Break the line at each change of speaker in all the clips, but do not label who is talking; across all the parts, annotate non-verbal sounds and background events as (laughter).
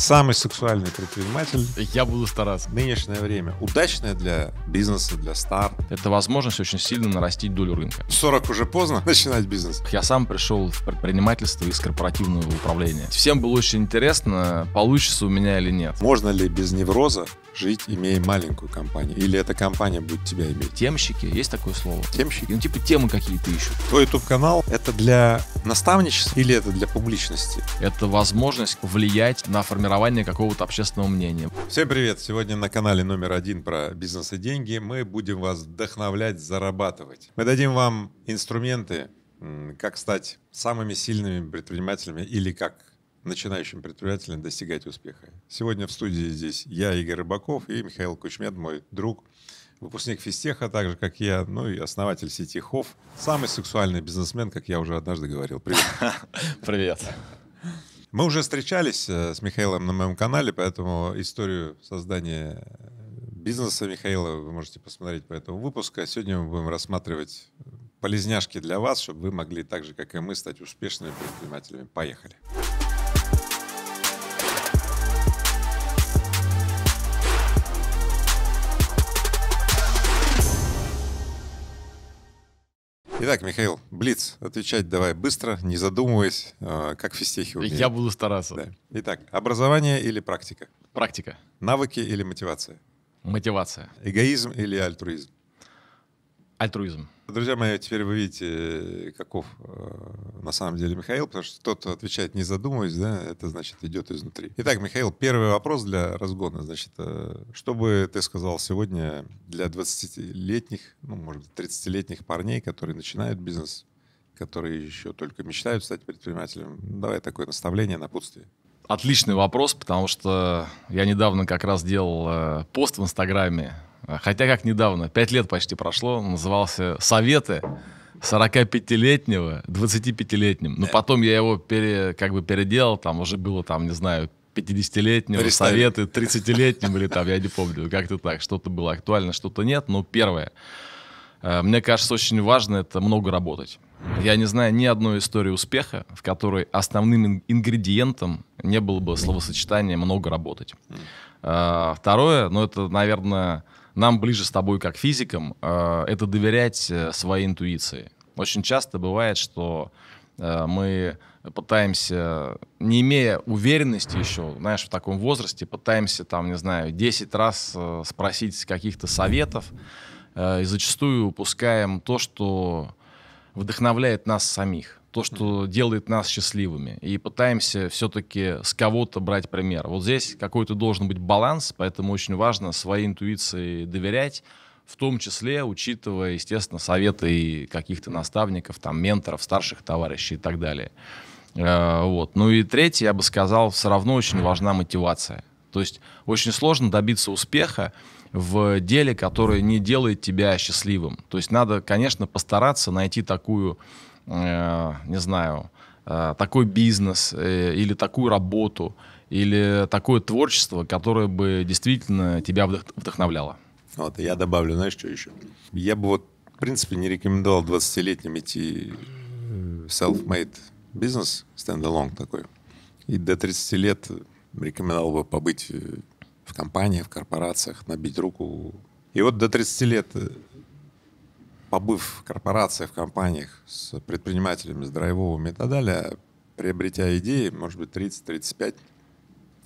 Самый сексуальный предприниматель. Я буду стараться. Нынешнее время. Удачное для бизнеса, для старт. Это возможность очень сильно нарастить долю рынка. 40 уже поздно (laughs) начинать бизнес.
Я сам пришел в предпринимательство из корпоративного управления. Всем было очень интересно,
получится у меня или нет. Можно ли без невроза жить, имея маленькую компанию? Или эта компания будет тебя иметь? Темщики, есть такое слово? Темщики? Ну, типа темы какие-то ищут. Твой YouTube-канал — это для наставничества или это для публичности? Это возможность влиять на формирование формирования какого-то общественного мнения. Всем привет! Сегодня на канале номер один про бизнес и деньги мы будем вас вдохновлять зарабатывать. Мы дадим вам инструменты, как стать самыми сильными предпринимателями или как начинающим предпринимателям достигать успеха. Сегодня в студии здесь я, Игорь Рыбаков, и Михаил Кучмед, мой друг, выпускник физтеха, так же, как я, ну и основатель сети ХОВ. Самый сексуальный бизнесмен, как я уже однажды говорил. Привет. (laughs) Привет. Мы уже встречались э, с Михаилом на моем канале, поэтому историю создания э, бизнеса Михаила вы можете посмотреть по этому выпуску. сегодня мы будем рассматривать полезняшки для вас, чтобы вы могли так же, как и мы, стать успешными предпринимателями. Поехали! Поехали! Итак, Михаил, Блиц, отвечать давай быстро, не задумываясь, а, как в стихе Я буду стараться. Да. Итак, образование или практика? Практика. Навыки или мотивация? Мотивация. Эгоизм или альтруизм? Альтруизм. Э, друзья мои, а теперь вы видите, э, каков э, на самом деле Михаил, потому что тот отвечает, не задумываясь, да, это значит идет изнутри. Итак, Михаил, первый вопрос для разгона. Значит, что бы ты сказал сегодня для 20-летних, ну, может быть, 30-летних парней, которые начинают бизнес, которые еще только мечтают стать предпринимателем? Давай такое наставление, напутствие. Отличный вопрос,
потому что я недавно как раз делал пост в Инстаграме а, хотя как недавно, пять лет почти прошло, он назывался «Советы». 45-летнего, 25-летним. Но потом я его пере, как бы переделал, там уже было, там, не знаю, 50-летнего, советы 30-летним или там, я не помню, как-то так. Что-то было актуально, что-то нет. Но первое, э, мне кажется, очень важно это много работать. Я не знаю ни одной истории успеха, в которой основным ингредиентом не было бы словосочетание «много работать». А, второе, ну это, наверное, нам ближе с тобой как физикам, э, это доверять э, своей интуиции. Очень часто бывает, что э, мы пытаемся, не имея уверенности еще, знаешь, в таком возрасте, пытаемся там, не знаю, 10 раз спросить каких-то советов, и зачастую упускаем то, что вдохновляет нас самих то, что делает нас счастливыми, и пытаемся все-таки с кого-то брать пример. Вот здесь какой-то должен быть баланс, поэтому очень важно своей интуиции доверять, в том числе учитывая, естественно, советы каких-то наставников, там, менторов, старших товарищей и так далее. Э, вот. Ну и третье, я бы сказал, все равно очень важна мотивация. То есть очень сложно добиться успеха в деле, которое не делает тебя счастливым. То есть надо, конечно, постараться найти такую Э, не знаю, э, такой бизнес э, или такую работу или
такое творчество, которое бы действительно тебя вдохновляло? Вот, я добавлю, знаешь, что еще? Я бы вот, в принципе, не рекомендовал 20-летним идти self-made бизнес, стендалон такой. И до 30 лет рекомендовал бы побыть в компании, в корпорациях, набить руку. И вот до 30 лет побыв в корпорациях, в компаниях с предпринимателями, с драйвовыми и так далее, приобретя идеи, может быть, 30-35,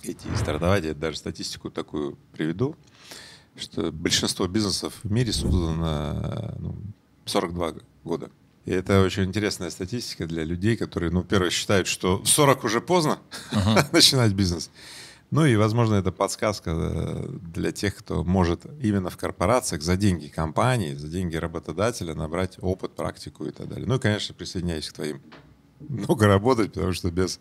идти и стартовать, я даже статистику такую приведу, что большинство бизнесов в мире создано ну, 42 года. И это очень интересная статистика для людей, которые, ну, первое, считают, что в 40 уже поздно uh-huh. (laughs) начинать бизнес. Ну и, возможно, это подсказка э, для тех, кто может именно в корпорациях за деньги компании, за деньги работодателя набрать опыт, практику и так далее. Ну и, конечно, присоединяюсь к твоим много работать, потому что без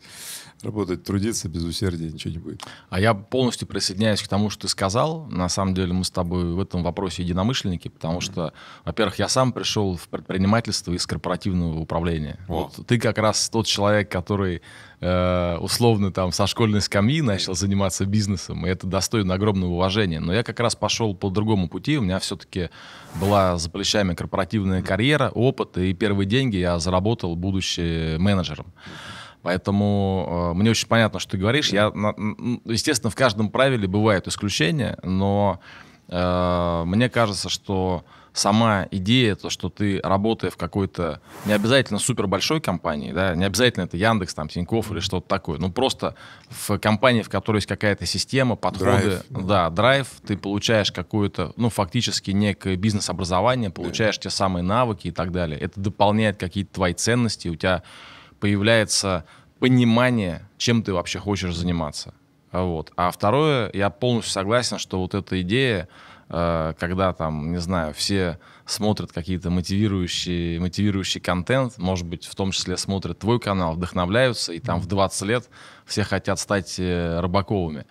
работать, трудиться без усердия, ничего не будет.
А я полностью присоединяюсь к тому, что ты сказал. На самом деле мы с тобой в этом вопросе единомышленники, потому что, во-первых, я сам пришел в предпринимательство из корпоративного управления. Wow. Вот ты как раз тот человек, который э, условно там со школьной скамьи начал заниматься бизнесом, и это достойно огромного уважения. Но я как раз пошел по другому пути, у меня все-таки была за плечами корпоративная карьера, опыт, и первые деньги я заработал, будучи менеджером. Поэтому э, мне очень понятно, что ты говоришь. Я, на, естественно, в каждом правиле бывают исключения, но э, мне кажется, что сама идея, то, что ты работая в какой-то не обязательно супер большой компании, да, не обязательно это Яндекс, там, Тинькофф или что-то такое, но просто в компании, в которой есть какая-то система, подходы, драйв, да, да, драйв, ты получаешь какое-то, ну фактически некое бизнес-образование, получаешь да. те самые навыки и так далее. Это дополняет какие-то твои ценности, у тебя появляется понимание, чем ты вообще хочешь заниматься. Вот. А второе, я полностью согласен, что вот эта идея, э, когда там, не знаю, все смотрят какие-то мотивирующие, мотивирующий контент, может быть, в том числе смотрят твой канал, вдохновляются, и там в 20 лет все хотят стать э, Рыбаковыми.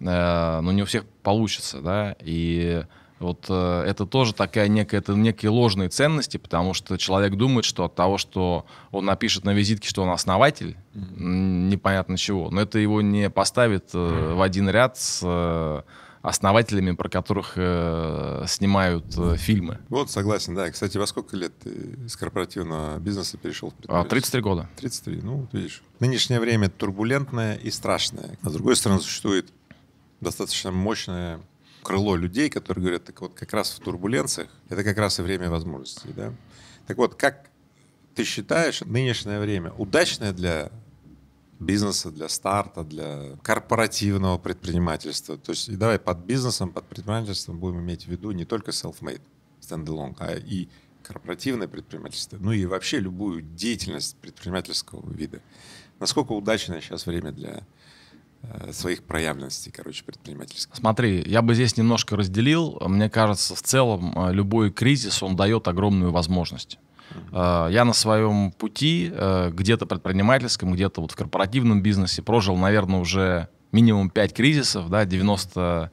Э, но не у всех получится, да, и вот э, это тоже такая некая, это некие ложные ценности, потому что человек думает, что от того, что он напишет на визитке, что он основатель, mm-hmm. непонятно чего, но это его не поставит э, mm-hmm. в один ряд с э, основателями, про которых э, снимают э,
фильмы. Вот, согласен, да. Кстати, во сколько лет ты с корпоративного бизнеса перешел в 33 а, года. 33, ну, вот видишь. Нынешнее время турбулентное и страшное. А с другой стороны, существует достаточно мощная крыло людей, которые говорят, так вот как раз в турбуленциях это как раз и время возможностей. Да? Так вот, как ты считаешь нынешнее время удачное для бизнеса, для старта, для корпоративного предпринимательства? То есть и давай под бизнесом, под предпринимательством будем иметь в виду не только self-made, standalone, а и корпоративное предпринимательство, ну и вообще любую деятельность предпринимательского вида. Насколько удачное сейчас время для Э, своих проявленностей, короче, предпринимательских.
Смотри, я бы здесь немножко разделил. Мне кажется, в целом э, любой кризис, он дает огромную возможность. Uh-huh. Я на своем пути, где-то предпринимательском, где-то вот в корпоративном бизнесе, прожил, наверное, уже минимум 5 кризисов, да, 98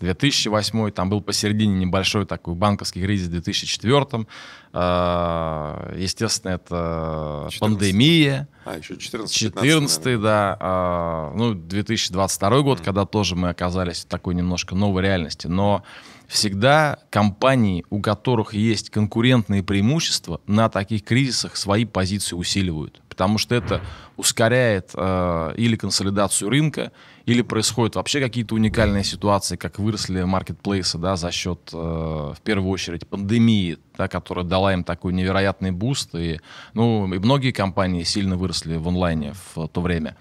2008 там был посередине небольшой такой банковский кризис в 2004 а, естественно, это 14. пандемия.
А, еще 14
14 да. А, ну, 2022 год, mm-hmm. когда тоже мы оказались в такой немножко новой реальности. Но всегда компании, у которых есть конкурентные преимущества, на таких кризисах свои позиции усиливают. Потому что это ускоряет э, или консолидацию рынка, или происходят вообще какие-то уникальные ситуации, как выросли маркетплейсы да, за счет, э, в первую очередь, пандемии, да, которая дала им такой невероятный буст. И, ну, и многие компании сильно выросли в онлайне в то время.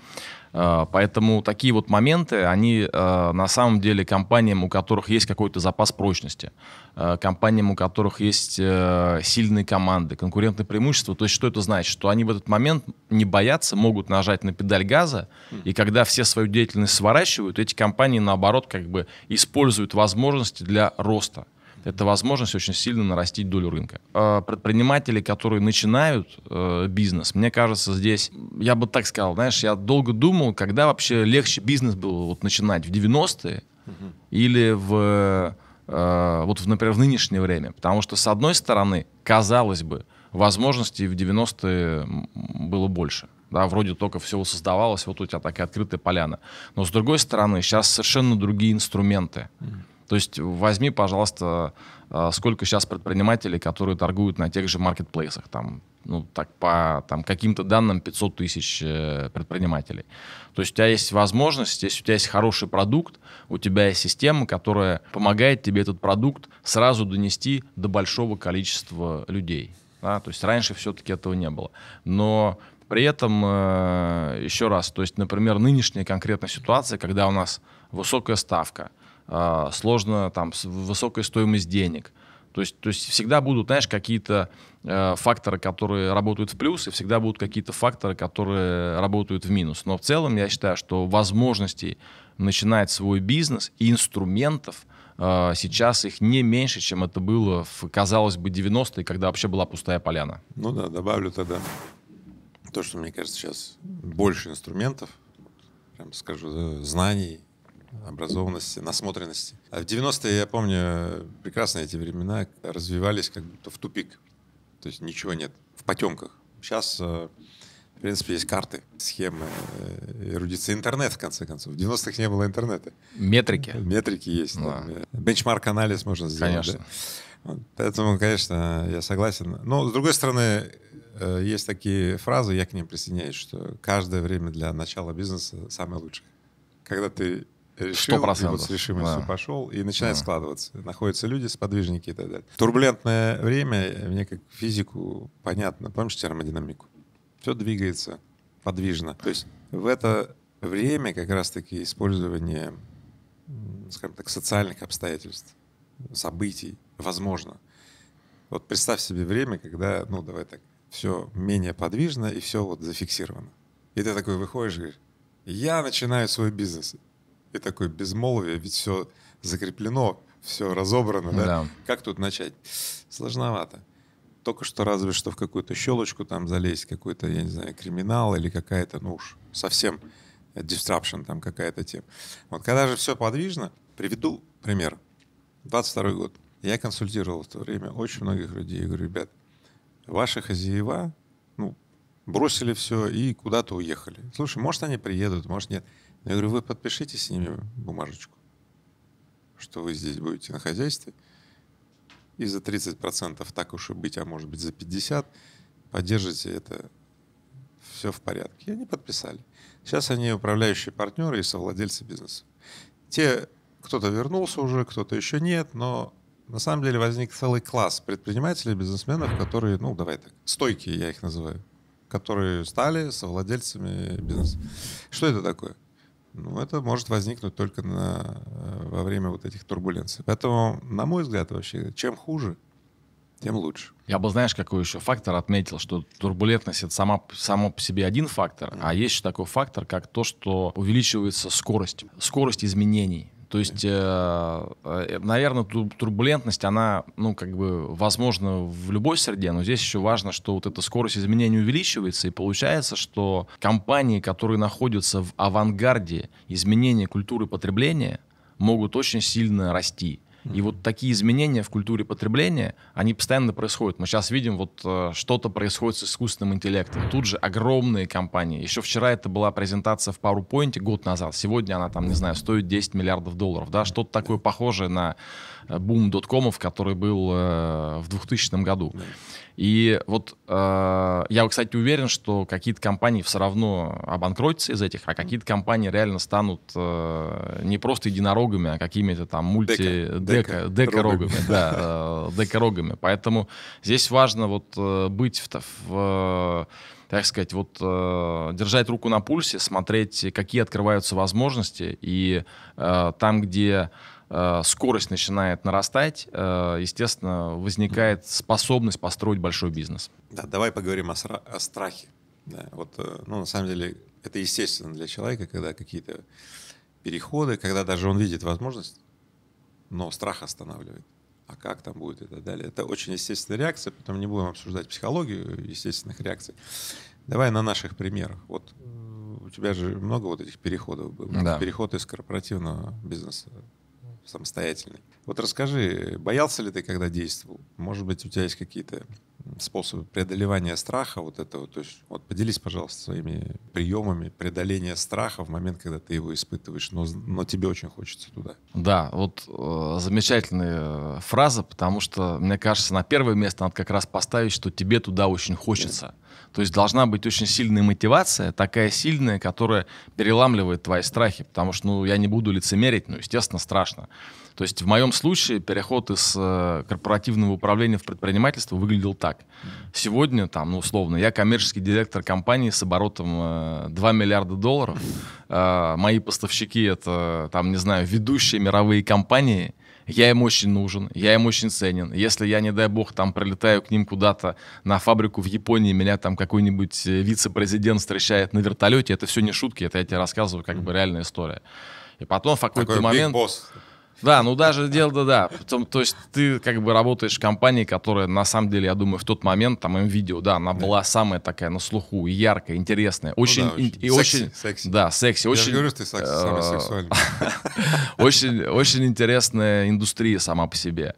Э, поэтому такие вот моменты, они э, на самом деле компаниям, у которых есть какой-то запас прочности, э, компаниям, у которых есть сильные команды, конкурентные преимущества. То есть что это значит? Что они в этот момент не боятся, могут нажать на педаль газа, и когда все свою деятельность сворачивают, эти компании, наоборот, как бы используют возможности для роста это возможность очень сильно нарастить долю рынка. А предприниматели, которые начинают э, бизнес, мне кажется, здесь, я бы так сказал, знаешь, я долго думал, когда вообще легче бизнес был вот начинать, в 90-е угу. или в, э, э, вот, например, в нынешнее время. Потому что, с одной стороны, казалось бы, возможностей в 90-е было больше да, вроде только все создавалось, вот у тебя такая открытая поляна. Но с другой стороны, сейчас совершенно другие инструменты. Mm. То есть возьми, пожалуйста, э, сколько сейчас предпринимателей, которые торгуют на тех же маркетплейсах, там, ну, так, по там, каким-то данным 500 тысяч э, предпринимателей. То есть у тебя есть возможность, если у тебя есть хороший продукт, у тебя есть система, которая помогает тебе этот продукт сразу донести до большого количества людей. Да? То есть раньше все-таки этого не было. Но при этом, э, еще раз, то есть, например, нынешняя конкретная ситуация, когда у нас высокая ставка – а, сложно там высокая стоимость денег. То есть, то есть всегда будут, знаешь, какие-то э, факторы, которые работают в плюс, и всегда будут какие-то факторы, которые работают в минус. Но в целом я считаю, что возможностей начинать свой бизнес и инструментов э, сейчас их не меньше, чем это было в, казалось бы, 90-е, когда вообще была пустая поляна.
Ну да, добавлю тогда то, что, мне кажется, сейчас больше инструментов, прям скажу, э, знаний, образованности, насмотренности. А в 90-е, я помню, прекрасно эти времена развивались как будто в тупик. То есть ничего нет, в потемках. Сейчас, э, в принципе, есть карты, схемы, э, эрудиция. Интернет, в конце концов. В 90-х не было интернета. Метрики. Метрики есть. Да. Э, Бенчмарк-анализ можно сделать. Конечно. Да? Поэтому, конечно, я согласен. Но, с другой стороны, есть такие фразы, я к ним присоединяюсь, что каждое время для начала бизнеса самое лучшее. Когда ты решил, э, 100%. и вот с решимостью да. пошел, и начинает да. складываться. Находятся люди, сподвижники и так далее. Турбулентное время, э, мне как физику понятно, помнишь термодинамику? Все двигается подвижно. То есть в это время как раз-таки использование, скажем так, социальных обстоятельств, событий возможно. Вот представь себе время, когда, ну, давай так, все менее подвижно и все вот зафиксировано. И ты такой выходишь и говоришь, я начинаю свой бизнес и такое безмолвие, ведь все закреплено, все разобрано, да? да? Как тут начать? Сложновато. Только что разве что в какую-то щелочку там залезть, какой-то, я не знаю, криминал или какая-то, ну уж совсем disruption там какая-то тема. Вот когда же все подвижно, приведу пример. 22 год. Я консультировал в то время очень многих людей. Я говорю, ребят, ваши хозяева ну, бросили все и куда-то уехали. Слушай, может, они приедут, может, нет. Я говорю, вы подпишите с ними бумажечку, что вы здесь будете на хозяйстве, и за 30%, так уж и быть, а может быть за 50%, поддержите это, все в порядке. И они подписали. Сейчас они управляющие партнеры и совладельцы бизнеса. Те, кто-то вернулся уже, кто-то еще нет, но на самом деле возник целый класс предпринимателей, бизнесменов, которые, ну, давай так, стойкие я их называю, которые стали совладельцами бизнеса. Что это такое? Ну, это может возникнуть только на, э, во время вот этих турбуленций. Поэтому, на мой взгляд, вообще, чем хуже, тем лучше.
Я бы, знаешь, какой еще фактор отметил, что турбулентность — это сама, само по себе один фактор, а есть еще такой фактор, как то, что увеличивается скорость, скорость изменений то есть, э, э наверное, турбулентность, она, ну, как бы, возможно, в любой среде, но здесь еще важно, что вот эта скорость изменений увеличивается, и получается, что компании, которые находятся в авангарде изменения культуры потребления, могут очень сильно расти. И вот такие изменения в культуре потребления, они постоянно происходят. Мы сейчас видим, вот э, что-то происходит с искусственным интеллектом. Тут же огромные компании. Еще вчера это была презентация в PowerPoint год назад. Сегодня она там, не знаю, стоит 10 миллиардов долларов. Да, что-то такое похожее на бум доткомов, который был э, в 2000 году. И вот э, я, кстати, уверен, что какие-то компании все равно обанкротятся из этих, а какие-то компании реально станут э, не просто единорогами, а какими-то там мульти... Дека. Дека. Декорогами. Да, (laughs) э, декорогами. Поэтому здесь важно вот быть в... в так сказать, вот э, держать руку на пульсе, смотреть, какие открываются возможности, и э, там, где Э, скорость начинает нарастать, э, естественно, возникает способность построить большой бизнес.
Да, давай поговорим о, сра- о страхе. Да, вот, э, ну, на самом деле, это естественно для человека, когда какие-то переходы, когда даже он видит возможность, но страх останавливает. А как там будет и так далее. Это очень естественная реакция, потом не будем обсуждать психологию естественных реакций. Давай на наших примерах. Вот у тебя же много вот этих переходов было. Да. Переход из корпоративного бизнеса самостоятельный. Вот расскажи, боялся ли ты, когда действовал? Может быть, у тебя есть какие-то способы преодолевания страха вот этого? То есть, вот поделись, пожалуйста, своими приемами преодоления страха в момент, когда ты его испытываешь, но, но тебе очень хочется туда. Да, вот э, замечательная фраза, потому
что, мне кажется, на первое место надо как раз поставить, что тебе туда очень хочется. То есть должна быть очень сильная мотивация, такая сильная, которая переламливает твои страхи, потому что, ну, я не буду лицемерить, ну, естественно, страшно. То есть в моем случае переход из э, корпоративного управления в предпринимательство выглядел так. Сегодня, там, ну, условно, я коммерческий директор компании с оборотом 2 э, миллиарда долларов. Э, мои поставщики — это, там, не знаю, ведущие мировые компании — я им очень нужен, я им очень ценен. Если я, не дай бог, там прилетаю к ним куда-то на фабрику в Японии, меня там какой-нибудь вице-президент встречает на вертолете, это все не шутки, это я тебе рассказываю как бы реальная история. И потом в какой-то момент... Босс. Да, ну даже дело, да, да. Потом, то есть ты как бы работаешь в компании, которая на самом деле, я думаю, в тот момент, там, им видео, да, она да. была самая такая на слуху, яркая, интересная, ну очень... Ну, да, очень. И секси, очень секси. Да, секси. Я очень, говорю, что ты секси, самый э, сексуальный. (laughs) Очень интересная индустрия сама по себе.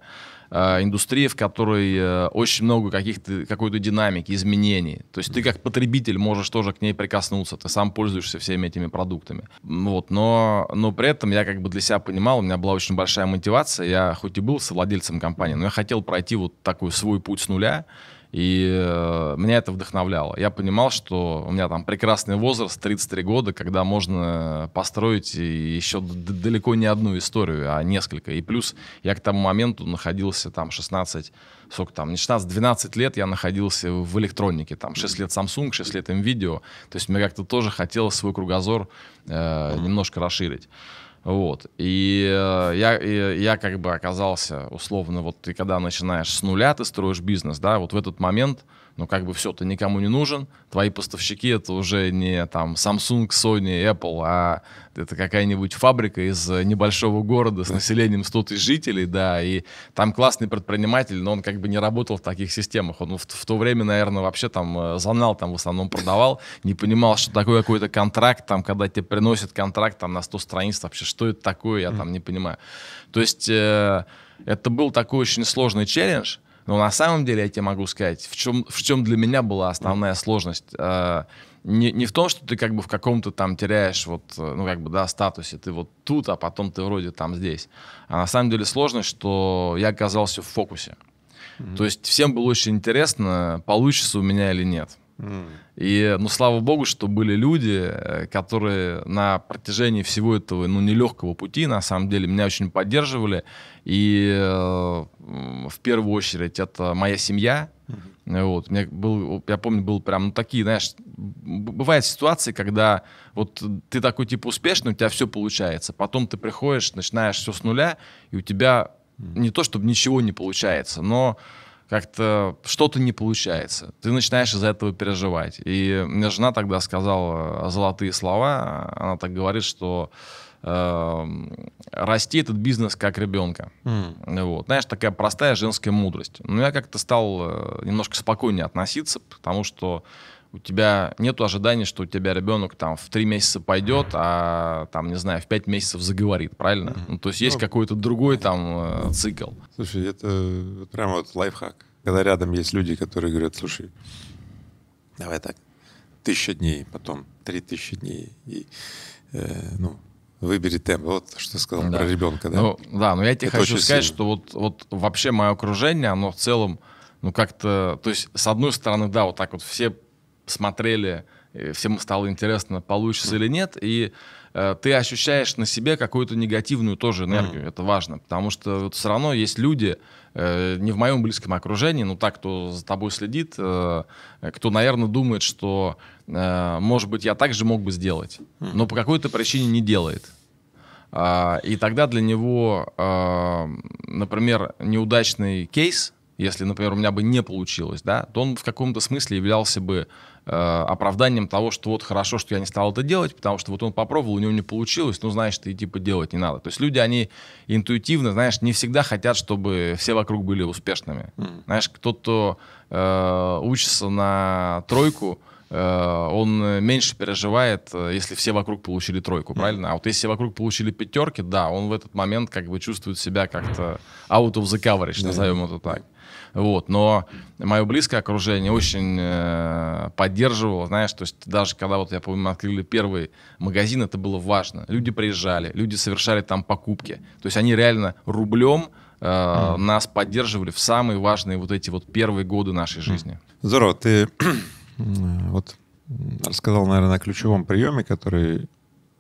Э, индустрия, в которой э, очень много каких-то, какой-то динамики, изменений. То есть ты как потребитель можешь тоже к ней прикоснуться, ты сам пользуешься всеми этими продуктами. Вот, но, но при этом я как бы для себя понимал, у меня была очень большая мотивация, я хоть и был совладельцем компании, но я хотел пройти вот такой свой путь с нуля, и э, меня это вдохновляло. Я понимал, что у меня там прекрасный возраст, 33 года, когда можно построить еще далеко не одну историю, а несколько. И плюс я к тому моменту находился там 16, сколько там, не 16, 12 лет я находился в электронике. Там 6 лет Samsung, 6 лет NVIDIA. То есть мне как-то тоже хотелось свой кругозор э, немножко расширить. Вот. И э, я, и, я как бы оказался условно, вот ты когда начинаешь с нуля, ты строишь бизнес, да, вот в этот момент ну как бы все, ты никому не нужен, твои поставщики это уже не там Samsung, Sony, Apple, а это какая-нибудь фабрика из э, небольшого города с населением 100 тысяч жителей, да, и там классный предприниматель, но он как бы не работал в таких системах, он в, в то время, наверное, вообще там э, занал там в основном продавал, не понимал, что такое какой-то контракт, там, когда тебе приносят контракт там на 100 страниц, вообще, что это такое, я там не понимаю. То есть э, это был такой очень сложный челлендж, но на самом деле я тебе могу сказать, в чем, в чем для меня была основная сложность. Э, не, не в том, что ты как бы в каком-то там теряешь вот, э, ну как бы, да, статусе, ты вот тут, а потом ты вроде там здесь. А на самом деле сложность, что я оказался в фокусе. Mm-hmm. То есть всем было очень интересно, получится у меня или нет. И, ну, слава богу, что были люди, э, которые на протяжении всего этого, ну, нелегкого пути, на самом деле, меня очень поддерживали. И э, в первую очередь это моя семья. Mm-hmm. Вот, мне был, я помню, был прям, ну, такие, знаешь, бывают ситуации, когда вот ты такой, типа, успешный, у тебя все получается. Потом ты приходишь, начинаешь все с нуля, и у тебя mm-hmm. не то, чтобы ничего не получается, но как-то что-то не получается. Ты начинаешь из-за этого переживать. И мне жена тогда сказала золотые слова. Она так говорит, что э, расти этот бизнес как ребенка. Mm. Вот. Знаешь, такая простая женская мудрость. Но я как-то стал э, немножко спокойнее относиться, потому что у тебя нет ожиданий, что у тебя ребенок там в три месяца пойдет, а там, не знаю, в пять месяцев заговорит, правильно? Ну, то есть есть ну, какой-то другой там э, цикл.
Слушай, это прям вот лайфхак. Когда рядом есть люди, которые говорят, слушай, давай так, тысяча дней, потом три тысячи дней, и, э, ну, выбери темп. Вот что сказал да. про ребенка, да? Ну, да, но я тебе это хочу сказать, сильно. что вот, вот вообще мое
окружение, оно в целом, ну, как-то, то есть, с одной стороны, да, вот так вот все смотрели, всем стало интересно, получится или нет, и э, ты ощущаешь на себе какую-то негативную тоже энергию, mm-hmm. это важно, потому что вот все равно есть люди, э, не в моем близком окружении, но так, кто за тобой следит, э, кто, наверное, думает, что, э, может быть, я также мог бы сделать, mm-hmm. но по какой-то причине не делает. Э, и тогда для него, э, например, неудачный кейс, если, например, у меня бы не получилось, да, то он в каком-то смысле являлся бы Э, оправданием того, что вот хорошо, что я не стал это делать, потому что вот он попробовал, у него не получилось, ну, значит, и типа делать не надо. То есть люди, они интуитивно, знаешь, не всегда хотят, чтобы все вокруг были успешными. Mm. Знаешь, тот, кто э, учится на тройку, э, он меньше переживает, э, если все вокруг получили тройку, mm. правильно? А вот если все вокруг получили пятерки, да, он в этот момент как бы чувствует себя как-то out of the coverage, mm. назовем это так. Вот, но мое близкое окружение очень э, поддерживало, знаешь, то есть даже когда вот я помню, мы открыли первый магазин, это было важно. Люди приезжали, люди совершали там покупки. То есть они реально рублем э, mm. нас поддерживали в самые важные вот эти вот первые годы нашей жизни.
Здорово, ты (clears throat) э, вот рассказал, наверное, о ключевом приеме, который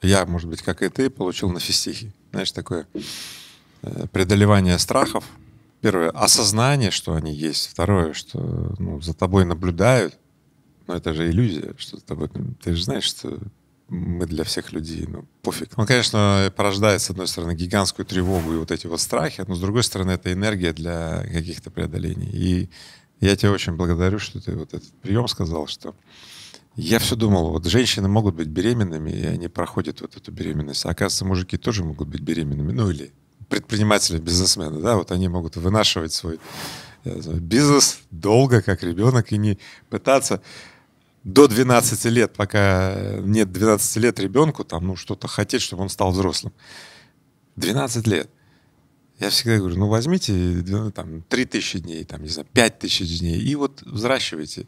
я, может быть, как и ты, получил на физтехе. Знаешь, такое э, преодолевание страхов, первое, осознание, что они есть. Второе, что ну, за тобой наблюдают. Но это же иллюзия, что за тобой... Ты же знаешь, что мы для всех людей, ну, пофиг. Он, ну, конечно, порождает, с одной стороны, гигантскую тревогу и вот эти вот страхи, но, с другой стороны, это энергия для каких-то преодолений. И я тебя очень благодарю, что ты вот этот прием сказал, что я все думал, вот женщины могут быть беременными, и они проходят вот эту беременность. А оказывается, мужики тоже могут быть беременными, ну или предприниматели, бизнесмены, да, вот они могут вынашивать свой знаю, бизнес долго, как ребенок, и не пытаться до 12 лет, пока нет 12 лет ребенку, там, ну, что-то хотеть, чтобы он стал взрослым. 12 лет. Я всегда говорю, ну, возьмите там, 3 тысячи дней, там, не знаю, 5 тысяч дней, и вот взращивайте.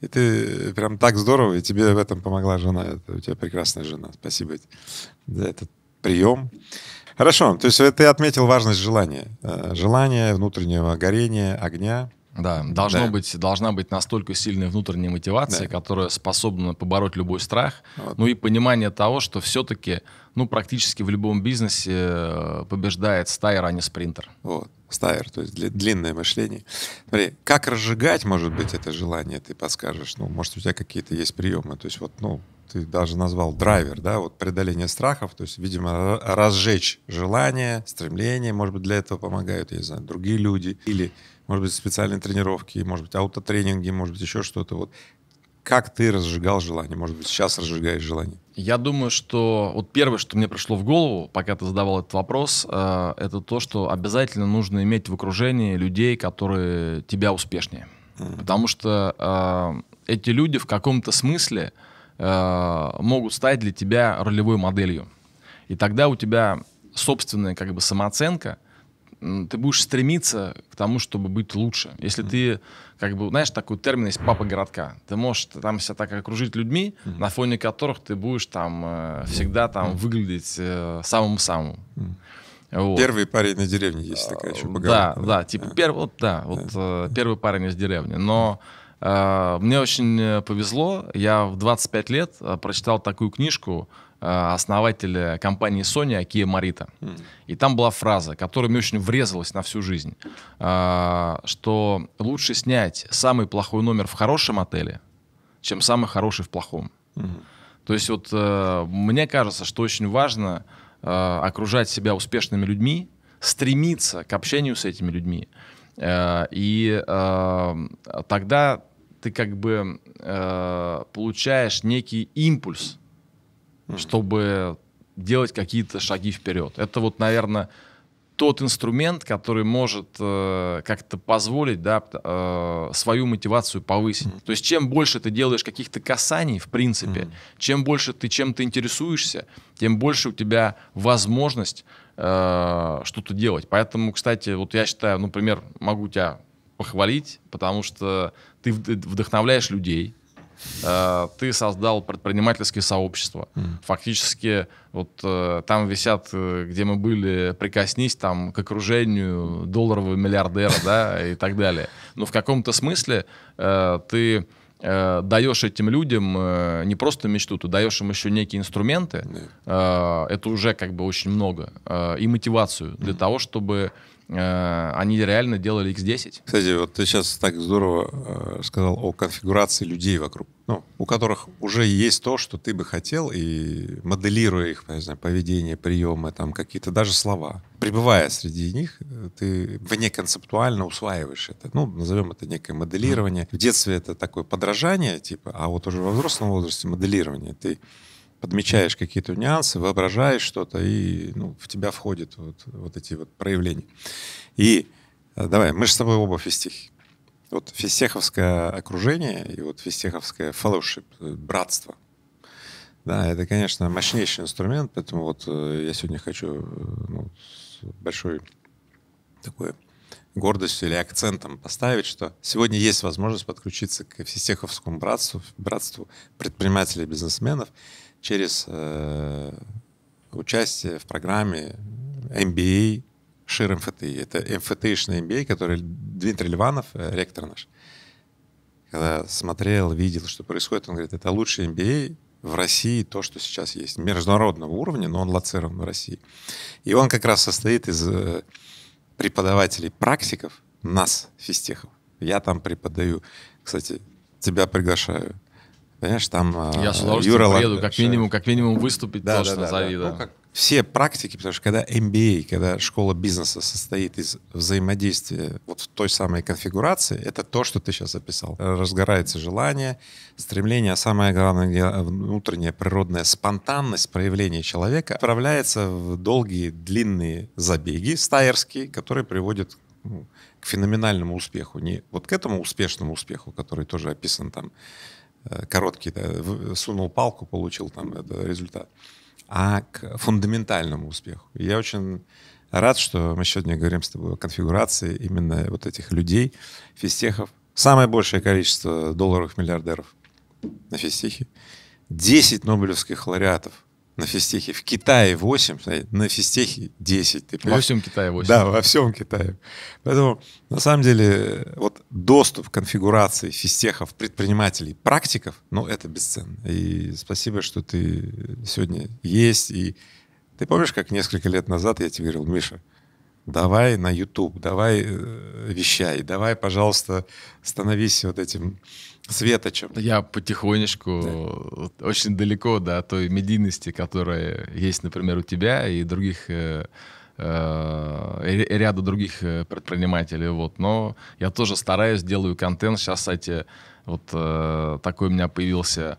И ты прям так здорово, и тебе в этом помогла жена. Это у тебя прекрасная жена. Спасибо за этот прием. Хорошо, то есть ты отметил важность желания. Э, желание, внутреннего горения, огня. Да, должно да.
быть, должна быть настолько сильная внутренняя мотивация, да. которая способна побороть любой страх, вот. ну и понимание того, что все-таки, ну, практически в
любом бизнесе э, побеждает стайер, а не спринтер. Вот, стайер, то есть длинное мышление. Смотри, как разжигать, может быть, это желание, ты подскажешь, ну, может, у тебя какие-то есть приемы, то есть вот, ну, ты даже назвал драйвер, да, вот преодоление страхов, то есть, видимо, разжечь желание, стремление, может быть, для этого помогают, я не знаю, другие люди, или, может быть, специальные тренировки, может быть, аутотренинги, может быть, еще что-то. Вот как ты разжигал желание? Может быть, сейчас разжигаешь желание? Я думаю, что вот первое, что мне пришло в голову,
пока ты задавал этот вопрос, э, это то, что обязательно нужно иметь в окружении людей, которые тебя успешнее. Mm-hmm. Потому что э, эти люди в каком-то смысле, э, Э, могут стать для тебя ролевой моделью. И тогда у тебя собственная как бы самооценка, ты будешь стремиться к тому, чтобы быть лучше. Если ты, как бы, знаешь, такой термин есть папа городка. Ты можешь там себя так окружить людьми, mm-hmm. на фоне которых ты будешь там э, всегда там mm-hmm. выглядеть э,
самым-самым. Mm-hmm. Вот. Первый парень на деревне есть такая э, еще поговорка. Да,
да, типа yeah. первый, вот, да, вот yeah. э, первый парень из деревни. Но mm Э, мне очень э, повезло. Я в 25 лет э, прочитал такую книжку основателя компании Sony Акия Марита. Mm. И там была фраза, которая мне очень врезалась на всю жизнь, что лучше снять самый плохой номер в хорошем отеле, чем самый хороший в плохом. Mm. То есть вот мне кажется, что очень важно окружать себя успешными людьми, стремиться к общению с этими людьми. И тогда ты как бы э, получаешь некий импульс, mm чтобы делать какие-то шаги вперед. Это вот, наверное, тот инструмент, который может э, как-то позволить да, э, свою мотивацию повысить. mm То есть чем больше ты делаешь каких-то касаний, в принципе, mm чем больше ты чем-то интересуешься, тем больше у тебя возможность э, что-то делать. Поэтому, кстати, вот я считаю, например, могу тебя похвалить, потому что ты вдохновляешь людей, э, ты создал предпринимательские сообщества. Фактически, вот э, там висят, э, где мы были, прикоснись там к окружению долларового миллиардера, да, и так далее. Но в каком-то смысле ты даешь этим людям не просто мечту, ты даешь им еще некие инструменты, это уже как бы очень много, и мотивацию для того, чтобы Э, они реально делали X10.
Кстати, вот ты сейчас так здорово э, сказал о конфигурации людей вокруг, ну, у которых уже есть то, что ты бы хотел, и моделируя их, не знаю, поведение, приемы, там какие-то даже слова, пребывая среди них, э, ты вне концептуально усваиваешь это. Ну, назовем это некое моделирование. В детстве это такое подражание, типа, а вот уже во взрослом возрасте моделирование. Ты подмечаешь какие-то нюансы, воображаешь что-то, и ну, в тебя входят вот, вот эти вот проявления. И э, давай, мы же с тобой оба физтехи. Вот физтеховское окружение и вот физтеховское fellowship, э, братство. Да, это, конечно, мощнейший инструмент, поэтому вот э, я сегодня хочу ну, с большой такой гордостью или акцентом поставить, что сегодня есть возможность подключиться к физтеховскому братству, братству предпринимателей и бизнесменов через э, участие в программе MBA Шир МФТ. Это МФТшный MBA, который Дмитрий Ливанов, э, ректор наш, когда смотрел, видел, что происходит, он говорит, это лучший MBA в России, то, что сейчас есть, международного уровня, но он лоцирован в России. И он как раз состоит из э, преподавателей-практиков, нас, физтехов. Я там преподаю, кстати, тебя приглашаю Понимаешь, там Я э, с удовольствием Юра приеду, как э, минимум,
как минимум выступить да, точно, да, да, зови, ну, да. Ну, как
все практики, потому что когда MBA, а, когда школа бизнеса состоит из взаимодействия вот в той самой конфигурации, это то, что ты сейчас описал. Разгорается желание, стремление, а самое главное, э, внутренняя природная спонтанность проявления человека отправляется в долгие длинные забеги стайерские, которые приводят ну, к феноменальному успеху. Не вот к этому успешному успеху, который тоже описан там Э, короткий, да, сунул палку, получил там это, результат, а к фундаментальному успеху. я очень рад, что мы сегодня говорим с тобой о конфигурации именно вот этих людей, физтехов. Самое большее количество долларовых миллиардеров на физтехе. 10 нобелевских лауреатов – на физтехе. В Китае 8, на физтехе 10. Ты во всем Китае 8. Да, во всем Китае. Поэтому, на самом деле, вот доступ к конфигурации физтехов, предпринимателей, практиков, ну, это бесценно. И спасибо, что ты сегодня есть. И ты помнишь, как несколько лет назад я тебе говорил, Миша, давай на YouTube, давай э, вещай, давай, пожалуйста, становись вот этим Светочем. Я потихонечку,
да. очень далеко до да, той медийности, которая есть, например, у тебя и других э, э, ряда других э, предпринимателей. Вот. Но я тоже стараюсь, делаю контент. Сейчас, кстати, вот э, такой у меня появился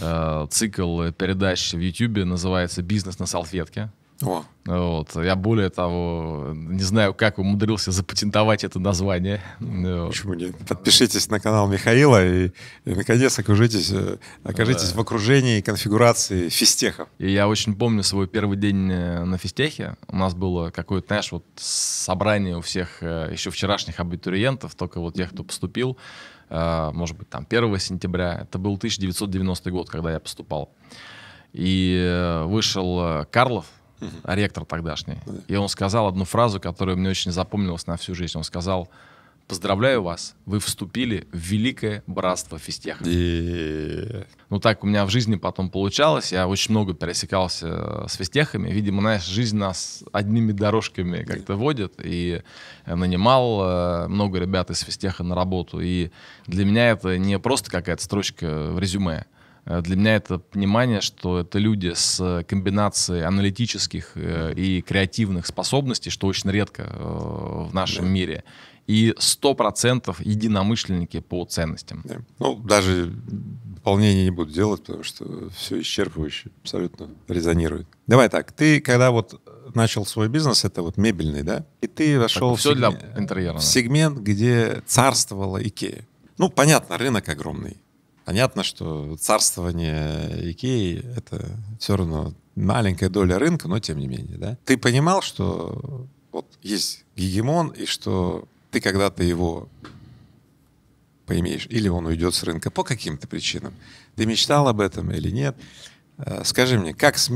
э, цикл передач в YouTube называется «Бизнес на салфетке». О. Вот. Я более того, не знаю, как умудрился запатентовать это название.
Почему нет? Подпишитесь на канал Михаила и, и наконец, окажитесь, э, окажитесь да. в окружении конфигурации фистехов. И я очень помню свой первый день э, на
фистехе. У нас было какое-то, знаешь, вот собрание у всех э, еще вчерашних абитуриентов, только вот тех, кто поступил. Может быть, там 1 сентября. Это был 1990 год, когда я поступал. И вышел Карлов, uh-huh. ректор тогдашний. Uh-huh. И он сказал одну фразу, которая мне очень запомнилась на всю жизнь. Он сказал, поздравляю вас, вы вступили в великое братство физтеха.
Yeah.
Ну так у меня в жизни потом получалось, я очень много пересекался э, с физтехами, видимо, знаешь, жизнь нас одними дорожками как-то yeah. водит, и нанимал э, много ребят из физтеха на работу, и для меня это не просто какая-то строчка в резюме, Э, для меня это понимание, что это люди с комбинацией аналитических э, и креативных способностей, что очень редко э, в нашем да. мире. И 100% единомышленники по ценностям. Да.
Ну, даже дополнение не буду делать, потому что все исчерпывающе абсолютно резонирует. Давай так, ты когда вот начал свой бизнес, это вот мебельный, да? И ты вошел так, все ну, в, сегмент, для интерьера, в сегмент, где царствовала Икея. Ну, понятно, рынок огромный. Понятно, что царствование Икеи — это все равно маленькая доля рынка, но тем не менее. Да? Ты понимал, что вот есть гегемон, и что ты когда-то его поимеешь, или он уйдет с рынка по каким-то причинам. Ты мечтал об этом или нет? Э, скажи мне, как в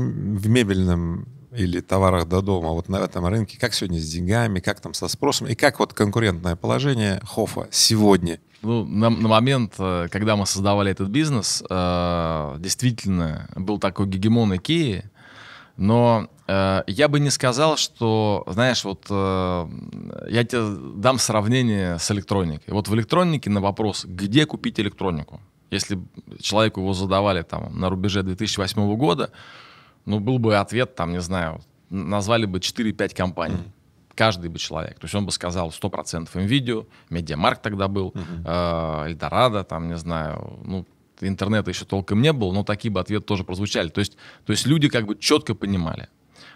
мебельном или товарах до дома вот на этом рынке, как сегодня с деньгами, как там со спросом, и как вот конкурентное положение Хофа сегодня? Ну, на, на момент, э, когда мы создавали этот бизнес,
э, действительно был такой гегемон Икеи, но э, я бы не сказал, что, знаешь, вот я тебе дам сравнение с электроникой. Вот в электронике на вопрос, где купить электронику, если человеку его задавали там на рубеже 2008 года, ну, был бы ответ, там, не знаю, назвали бы 4-5 компаний. Mm-hmm каждый бы человек. То есть он бы сказал 100% NVIDIA, Медиамарк тогда был, uh-huh. э, Эльдорадо, там, не знаю, ну, интернета еще толком не было, но такие бы ответы тоже прозвучали. То есть, то есть люди как бы четко понимали.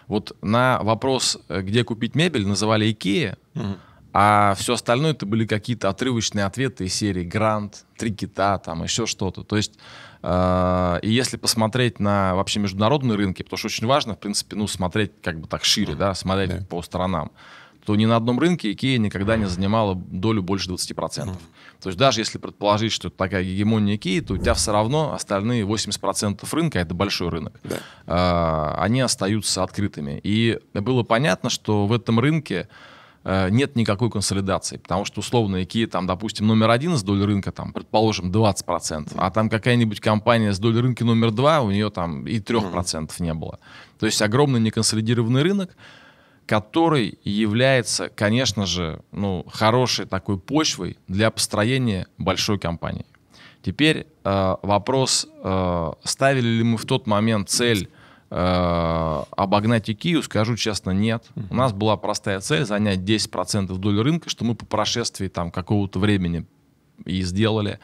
Вот на вопрос, э, где купить мебель, называли Икея, uh-huh. А все остальное это были какие-то отрывочные ответы из серии «Грант», «Три кита», там еще что-то. То есть, э, и если посмотреть на вообще международные рынки, потому что очень важно, в принципе, ну, смотреть как бы так шире, да, смотреть да. по сторонам, то ни на одном рынке Икея никогда не занимала долю больше 20%. То есть даже если предположить, что это такая гегемония Икеи, то у тебя все равно остальные 80% рынка, это большой рынок, да. э, они остаются открытыми. И было понятно, что в этом рынке Э, нет никакой консолидации, потому что условно IKEA, там, допустим, номер один с долей рынка, там, предположим, 20%, а там какая-нибудь компания с долей рынка номер два, у нее там и 3% mm не было. То есть огромный неконсолидированный рынок, который является, конечно же, ну, хорошей такой почвой для построения большой компании. Теперь э, вопрос, э, ставили ли мы в тот момент цель Э, обогнать Икею, скажу честно, нет. У нас была простая цель занять 10% доли рынка, что мы по прошествии там какого-то времени и сделали.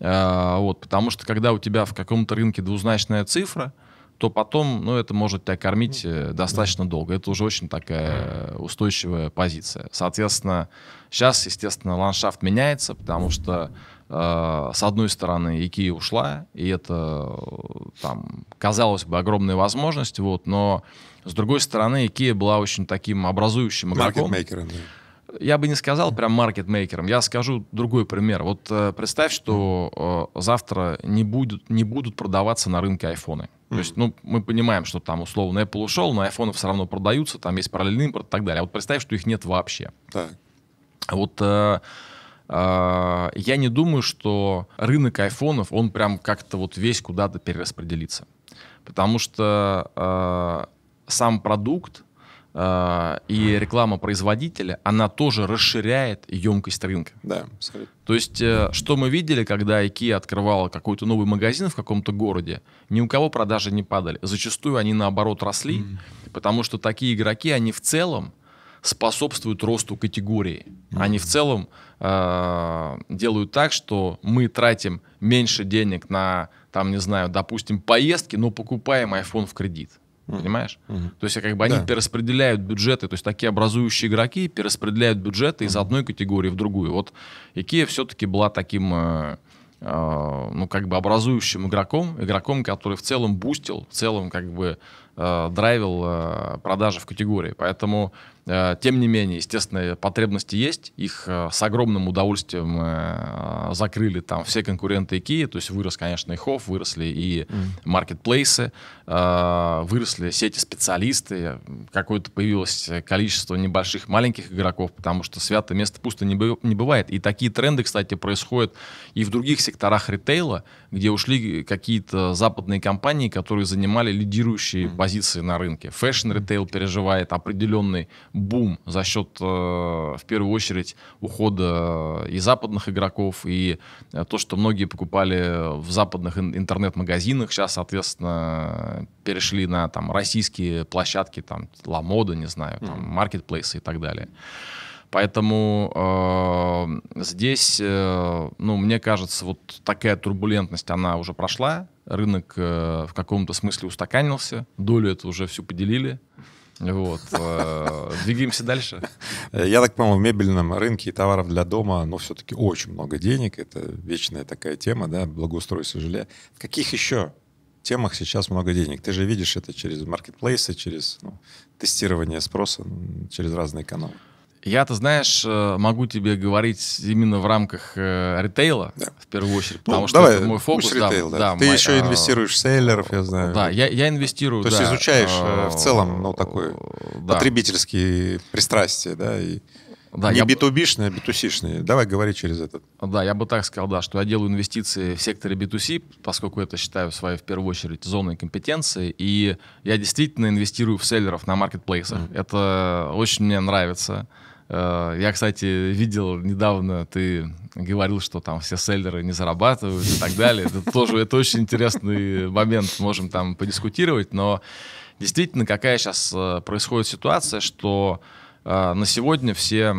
Э, вот, потому что когда у тебя в каком-то рынке двузначная цифра, то потом, ну, это может тебя кормить э, достаточно долго. Это уже очень такая устойчивая позиция. Соответственно, сейчас, естественно, ландшафт меняется, потому что э, с одной стороны, Икея ушла, и это э, там казалось бы огромная возможность, вот, но с другой стороны, Икея была очень таким образующим игроком. Маркетмейкером, да я бы не сказал прям маркетмейкером, я скажу другой пример. Вот э, представь, что э, завтра не, будет, не будут продаваться на рынке айфоны. То есть, ну, мы понимаем, что там условно Apple ушел, но айфоны все равно продаются, там есть параллельный импорт и так далее. А вот представь, что их нет вообще. Так. Вот э, э, я не думаю, что рынок айфонов, он прям как-то вот весь куда-то перераспределится. Потому что э, сам продукт, Э, и реклама производителя, она тоже расширяет емкость рынка. Да, абсолютно. То есть, э, что мы видели, когда IKEA открывала какой-то новый магазин в каком-то городе, ни у кого продажи не падали. Зачастую они, наоборот, росли, mm. потому что такие игроки, они в целом способствуют росту категории. Mm. Они в целом э, делают так, что мы тратим меньше денег на, там, не знаю, допустим, поездки, но покупаем iPhone в кредит. Понимаешь? Mm-hmm. То есть, как бы они да. перераспределяют бюджеты, то есть такие образующие игроки перераспределяют бюджеты mm-hmm. из одной категории в другую. Вот Икея все-таки была таким, э, э, ну, как бы образующим игроком, игроком, который в целом бустил, в целом, как бы, э, драйвил э, продажи в категории. Поэтому Э, тем не менее, естественно, потребности есть. Их э, с огромным удовольствием э, закрыли там все конкуренты IKEA. То есть вырос, конечно, и Хофф, выросли и маркетплейсы, выросли сети специалисты. Какое-то появилось количество небольших маленьких игроков, потому что святое место пусто не бывает. И такие тренды, кстати, происходят и в других секторах ритейла, где ушли какие-то западные компании, которые занимали лидирующие позиции на рынке. Фэшн-ритейл переживает определенный бум за счет, э, в первую очередь, ухода э, и западных игроков, и э, то, что многие покупали в западных интернет-магазинах, сейчас, соответственно, перешли на там российские площадки, там, Ламода, не знаю, там, маркетплейсы и так далее. Поэтому э, здесь, э, ну, мне кажется, вот такая турбулентность, она уже прошла. Рынок э, в каком-то смысле устаканился. Долю это уже всю поделили. Вот.
Э, двигаемся дальше. Э, я так понимаю, в мебельном рынке товаров для дома, но ну, все-таки очень много денег. Это вечная такая тема, да, благоустройство жилья. В каких еще темах сейчас много денег? Ты же видишь это через маркетплейсы, через ну, тестирование спроса, через разные каналы.
Я-то, знаешь, э, могу тебе говорить именно в рамках э, ритейла, да. в первую очередь, ну, потому ну, что давай, это мой фокус. Ритейл, да, да. Да, Ты мой, еще э, инвестируешь
в селлеров, я знаю. Да, я, я инвестирую. То да, есть изучаешь э, в целом ну, такой да. потребительские пристрастия, да, и да, не я... B2B-шные, а B2C-шные. Давай говори
через этот. Да, я бы так сказал, да, что я делаю инвестиции в секторе B2C, поскольку это считаю своей, в первую очередь, зоной компетенции. И я действительно инвестирую в селлеров на маркетплейсах. Mm-hmm. Это очень мне нравится. Э, я, кстати, видел недавно, ты говорил, что там все селлеры не зарабатывают и так далее. Это тоже это очень интересный момент, можем там подискутировать, но действительно какая сейчас э, происходит ситуация, что э, на сегодня все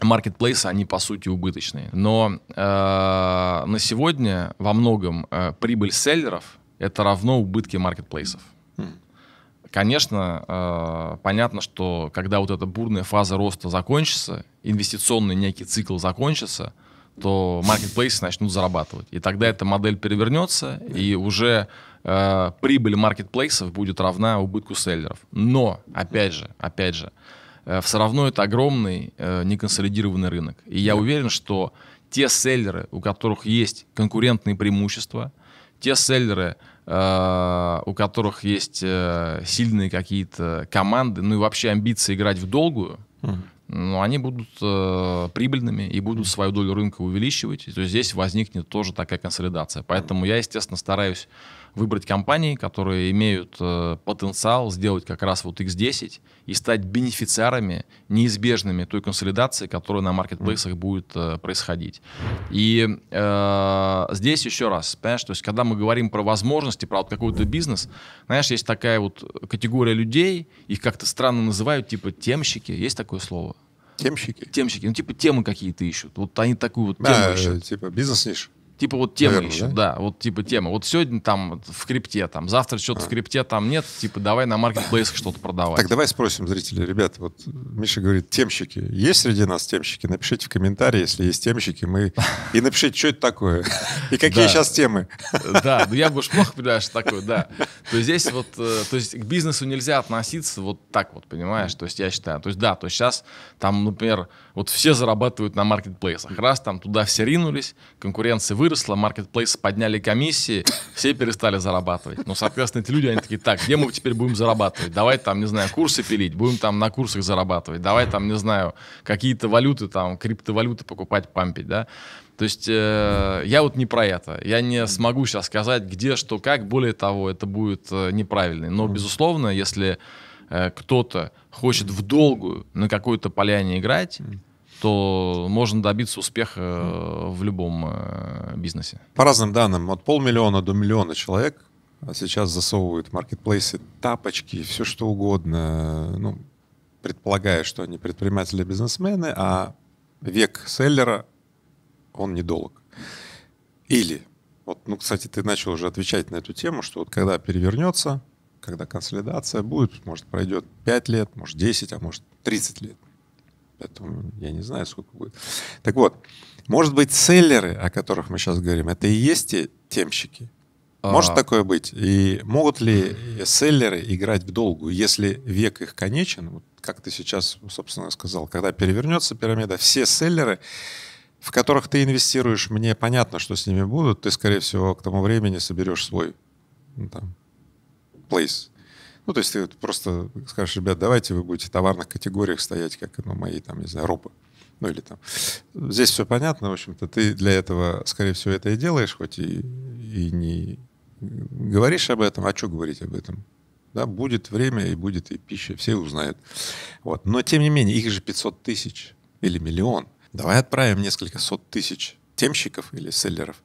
маркетплейсы, они по сути убыточные. Но на сегодня во многом прибыль селлеров это равно убытки маркетплейсов. Конечно, э, понятно, что когда вот эта бурная фаза роста закончится, инвестиционный некий цикл закончится, то маркетплейсы начнут зарабатывать. И тогда эта модель перевернется, и уже э, прибыль маркетплейсов будет равна убытку селлеров. Но, опять же, опять же, э, все равно это огромный э, неконсолидированный рынок. И я уверен, что те селлеры, у которых есть конкурентные преимущества, те селлеры, Э, у которых есть э, сильные какие-то команды, ну и вообще амбиции играть в долгую, но ну, они будут э, прибыльными и будут свою долю рынка увеличивать. то есть здесь возникнет тоже такая консолидация. Поэтому я, естественно, стараюсь выбрать компании, которые имеют э, потенциал сделать как раз вот X10 и стать бенефициарами неизбежными той консолидации, которая на маркетплейсах будет э, происходить. И э, здесь еще раз, понимаешь, то есть когда мы говорим про возможности, про вот какой-то бизнес, знаешь, есть такая вот категория людей, их как-то странно называют, типа темщики, есть такое слово? Темщики? Темщики, ну типа темы какие-то ищут, вот они такую вот тему а, ищут. типа бизнес-ниш. Типа вот тема Наверное, еще, да? да, вот типа тема. Вот сегодня там в крипте, там завтра что-то а. в крипте там нет, типа давай на маркетплейсах что-то продавать. Так давай
спросим зрителей, ребят, вот Миша говорит, темщики, есть среди нас темщики? Напишите в комментарии, если есть темщики, мы и напишите, что это такое (laughs) и какие сейчас темы. Да, ну я бы
уж плохо понимаю, что такое, да. То есть здесь вот, э, то есть к бизнесу нельзя относиться вот так вот, понимаешь? То есть я считаю, то есть да, то есть сейчас там, например, вот все зарабатывают на маркетплейсах. Раз там туда все ринулись, конкуренция выросла, маркетплейсы подняли комиссии, все перестали зарабатывать. Но, ну, соответственно, эти люди, они такие, так, где мы теперь будем зарабатывать? Давай там, не знаю, курсы пилить, будем там на курсах зарабатывать. Давай там, не знаю, какие-то валюты, там, криптовалюты покупать, пампить, да? То есть э, я вот не про это. Я не смогу сейчас сказать, где, что, как. Более того, это будет э, неправильно. Но, безусловно, если э, кто-то хочет в долгую на какой-то поляне играть, то можно добиться
успеха э, в любом э, бизнесе. По разным данным, от полмиллиона до миллиона человек сейчас засовывают в маркетплейсы тапочки, все что угодно, ну, предполагая, что они предприниматели бизнесмены, а век селлера, он недолг. Или, вот, ну, кстати, ты начал уже отвечать на эту тему, что вот когда перевернется, когда консолидация будет, может, пройдет 5 лет, может, 10, а может, 30 лет, Поэтому я не знаю, сколько будет. Так вот, может быть, селлеры, о которых мы сейчас говорим, это и есть те темщики? А. Может такое быть? И могут ли селлеры играть в долгую, если век их конечен? Вот как ты сейчас, собственно, сказал, когда перевернется пирамида, все селлеры, в которых ты инвестируешь, мне понятно, что с ними будут, ты, скорее всего, к тому времени соберешь свой ну, там, place, ну, то есть ты просто скажешь, ребят, давайте вы будете в товарных категориях стоять, как ну, мои, там, не знаю, робы. Ну, или там. Здесь все понятно, в общем-то. Ты для этого, скорее всего, это и делаешь, хоть и, и не говоришь об этом. А что говорить об этом? Да, будет время и будет и пища, все узнают. Вот. Но, тем не менее, их же 500 тысяч или миллион. Давай отправим несколько сот тысяч темщиков или селлеров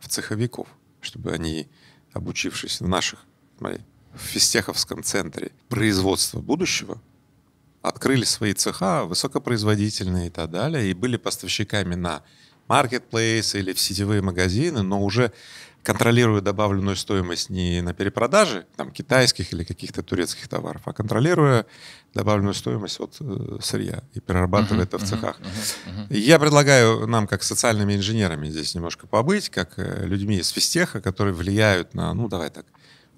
в цеховиков, чтобы они, обучившись в наших смотри, в Фистеховском центре производства будущего открыли свои цеха высокопроизводительные и так далее, и были поставщиками на маркетплейсы или в сетевые магазины, но уже контролируя добавленную стоимость не на перепродаже там, китайских или каких-то турецких товаров, а контролируя добавленную стоимость от э, сырья и перерабатывая uh-huh, это в цехах. Uh-huh, uh-huh. Я предлагаю нам, как социальными инженерами, здесь немножко побыть, как э, людьми из физтеха, которые влияют на, ну давай так,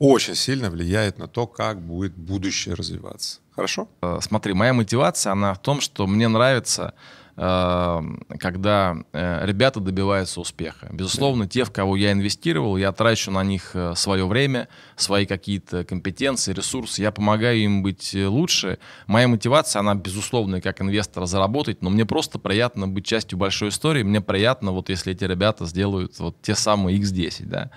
очень сильно влияет на то, как будет будущее развиваться. Хорошо?
Э, смотри, моя мотивация, она в том, что мне нравится э, когда э, ребята добиваются успеха. Безусловно, те, в кого я инвестировал, я трачу на них свое время, свои какие-то компетенции, ресурсы, я помогаю им быть лучше. Моя мотивация, она, безусловно, как инвестора заработать, но мне просто приятно быть частью большой истории, мне приятно, вот если эти ребята сделают вот те самые X10, да.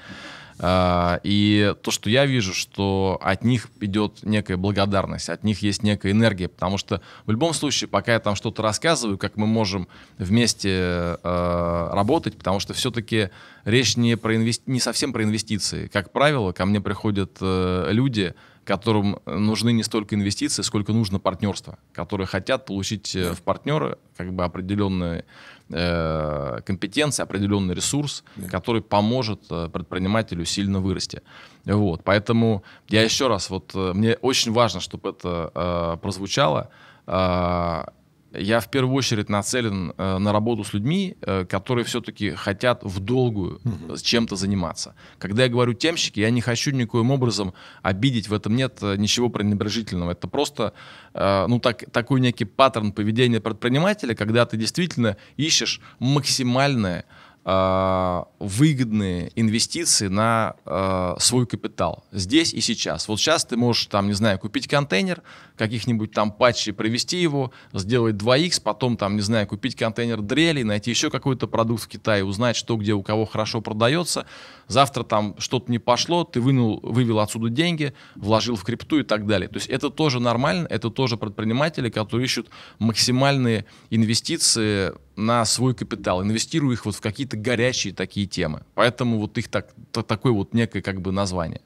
А, и то, что я вижу, что от них идет некая благодарность, от них есть некая энергия, потому что в любом случае, пока я там что-то рассказываю, как мы можем вместе а, работать, потому что все-таки речь не, про инвести... не совсем про инвестиции. Как правило, ко мне приходят э, люди, которым нужны не столько инвестиции, сколько нужно партнерство, которые хотят получить э, в партнеры как бы определенные э, компетенции, определенный ресурс, yeah. который поможет э, предпринимателю сильно вырасти. Вот, поэтому я еще раз, вот э, мне очень важно, чтобы это э, прозвучало. А, я в первую очередь нацелен э, на работу с людьми, э, которые все-таки хотят в долгую э, чем-то заниматься. Когда я говорю темщики, я не хочу никоим образом обидеть, в этом нет э, ничего пренебрежительного. Это просто э, ну, так, такой некий паттерн поведения предпринимателя, когда ты действительно ищешь максимальное, э, Э, выгодные инвестиции на э, свой капитал здесь и сейчас. Вот сейчас ты можешь там, не знаю, купить контейнер, каких-нибудь там патчей провести его, сделать 2 х, потом там, не знаю, купить контейнер дрели, найти еще какой-то продукт в Китае, узнать, что где у кого хорошо продается. Завтра там что-то не пошло, ты вынул, вывел отсюда деньги, вложил в крипту и так далее. То есть это тоже нормально, это тоже предприниматели, которые ищут максимальные инвестиции на свой капитал, инвестируя их вот в какие-то какие-то горячие такие темы. Поэтому вот их так, такое вот некое как бы название.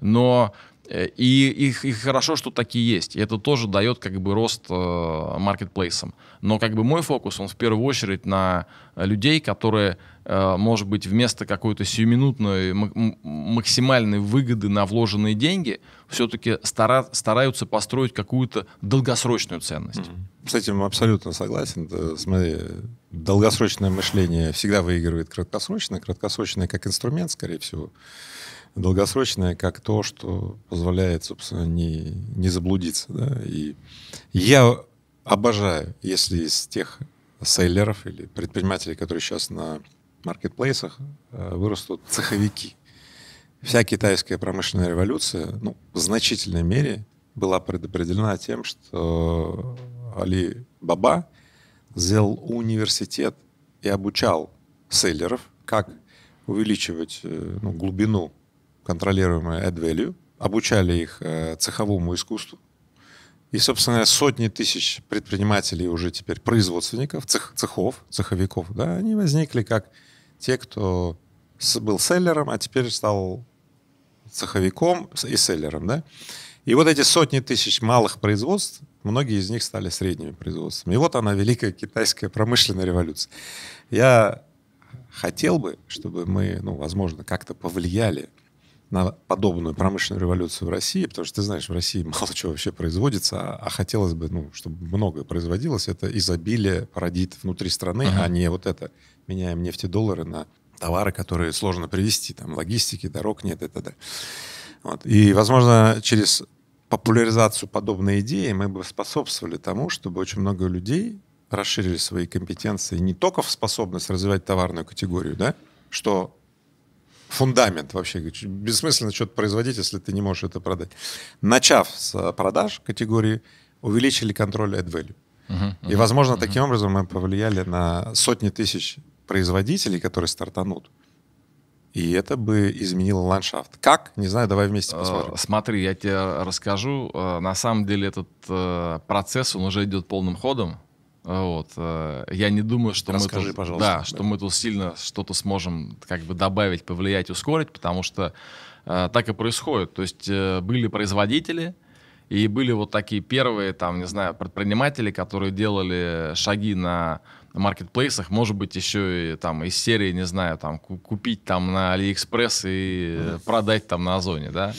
Но Э, и, их и хорошо, что такие есть. И это тоже дает как бы рост э, маркетплейсам. Но как бы мой фокус, он в первую очередь на людей, которые, э, может быть, вместо какой-то сиюминутной максимальной выгоды на вложенные деньги, все-таки стара стараются построить какую-то долгосрочную ценность.
С этим абсолютно согласен. смотри, долгосрочное мышление всегда выигрывает краткосрочное. Краткосрочное как инструмент, скорее всего долгосрочное как то, что позволяет, собственно, не, не заблудиться. Да? И я обожаю, если из тех сейлеров или предпринимателей, которые сейчас на маркетплейсах, э, вырастут цеховики. Вся китайская промышленная революция ну, в значительной мере была предопределена тем, что Али Баба сделал университет и обучал сейлеров, как увеличивать э, ну, глубину контролируемые Add Value, обучали их э, цеховому искусству. И, собственно, сотни тысяч предпринимателей уже теперь, производственников, цех, цехов, цеховиков, да, они возникли как те, кто был селлером, а теперь стал цеховиком и селлером, да. И вот эти сотни тысяч малых производств, многие из них стали средними производствами. И вот она, великая китайская промышленная революция. Я хотел бы, чтобы мы, ну, возможно, как-то повлияли на подобную промышленную революцию в России, потому что ты знаешь, в России (laughs) мало чего вообще производится, а, а хотелось бы, ну, чтобы многое производилось, это изобилие породит внутри страны, uh-huh. а не вот это меняем нефтедоллары на товары, которые сложно привезти, там логистики, дорог нет и т.д. Вот. И, возможно, через популяризацию подобной идеи мы бы способствовали тому, чтобы очень много людей расширили свои компетенции не только в способность развивать товарную категорию, да, что фундамент вообще. Бессмысленно что-то производить, если ты не можешь это продать. Начав с продаж категории, увеличили контроль add value. и, возможно, таким образом мы повлияли на сотни тысяч производителей, которые стартанут. И это бы изменило ландшафт. Как? Не знаю, давай вместе э, посмотрим.
Смотри, я тебе расскажу. Э, на самом деле этот э, процесс, он уже идет полным ходом. А вот. Э, я не думаю, что, Расскажи, мы тут, пожалуйста. Да, что да. мы тут сильно что-то сможем как бы добавить, повлиять, ускорить, потому что э, так и происходит. То есть э, были производители, и были вот такие первые, там, не знаю, предприниматели, которые делали шаги на маркетплейсах, может быть, еще и там из серии, не знаю, там, купить там на Алиэкспресс и mm-hmm. продать там на Озоне, да.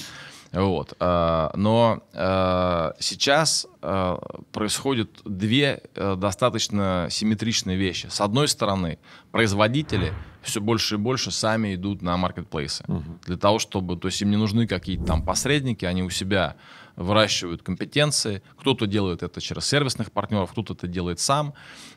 Вот. Э, но э, сейчас э, происходят две достаточно симметричные вещи. С одной стороны, производители все больше и больше сами идут на маркетплейсы. Угу. Для того, чтобы... То есть им не нужны какие-то там посредники, они у себя выращивают компетенции. Кто-то делает это через сервисных партнеров, кто-то это делает сам.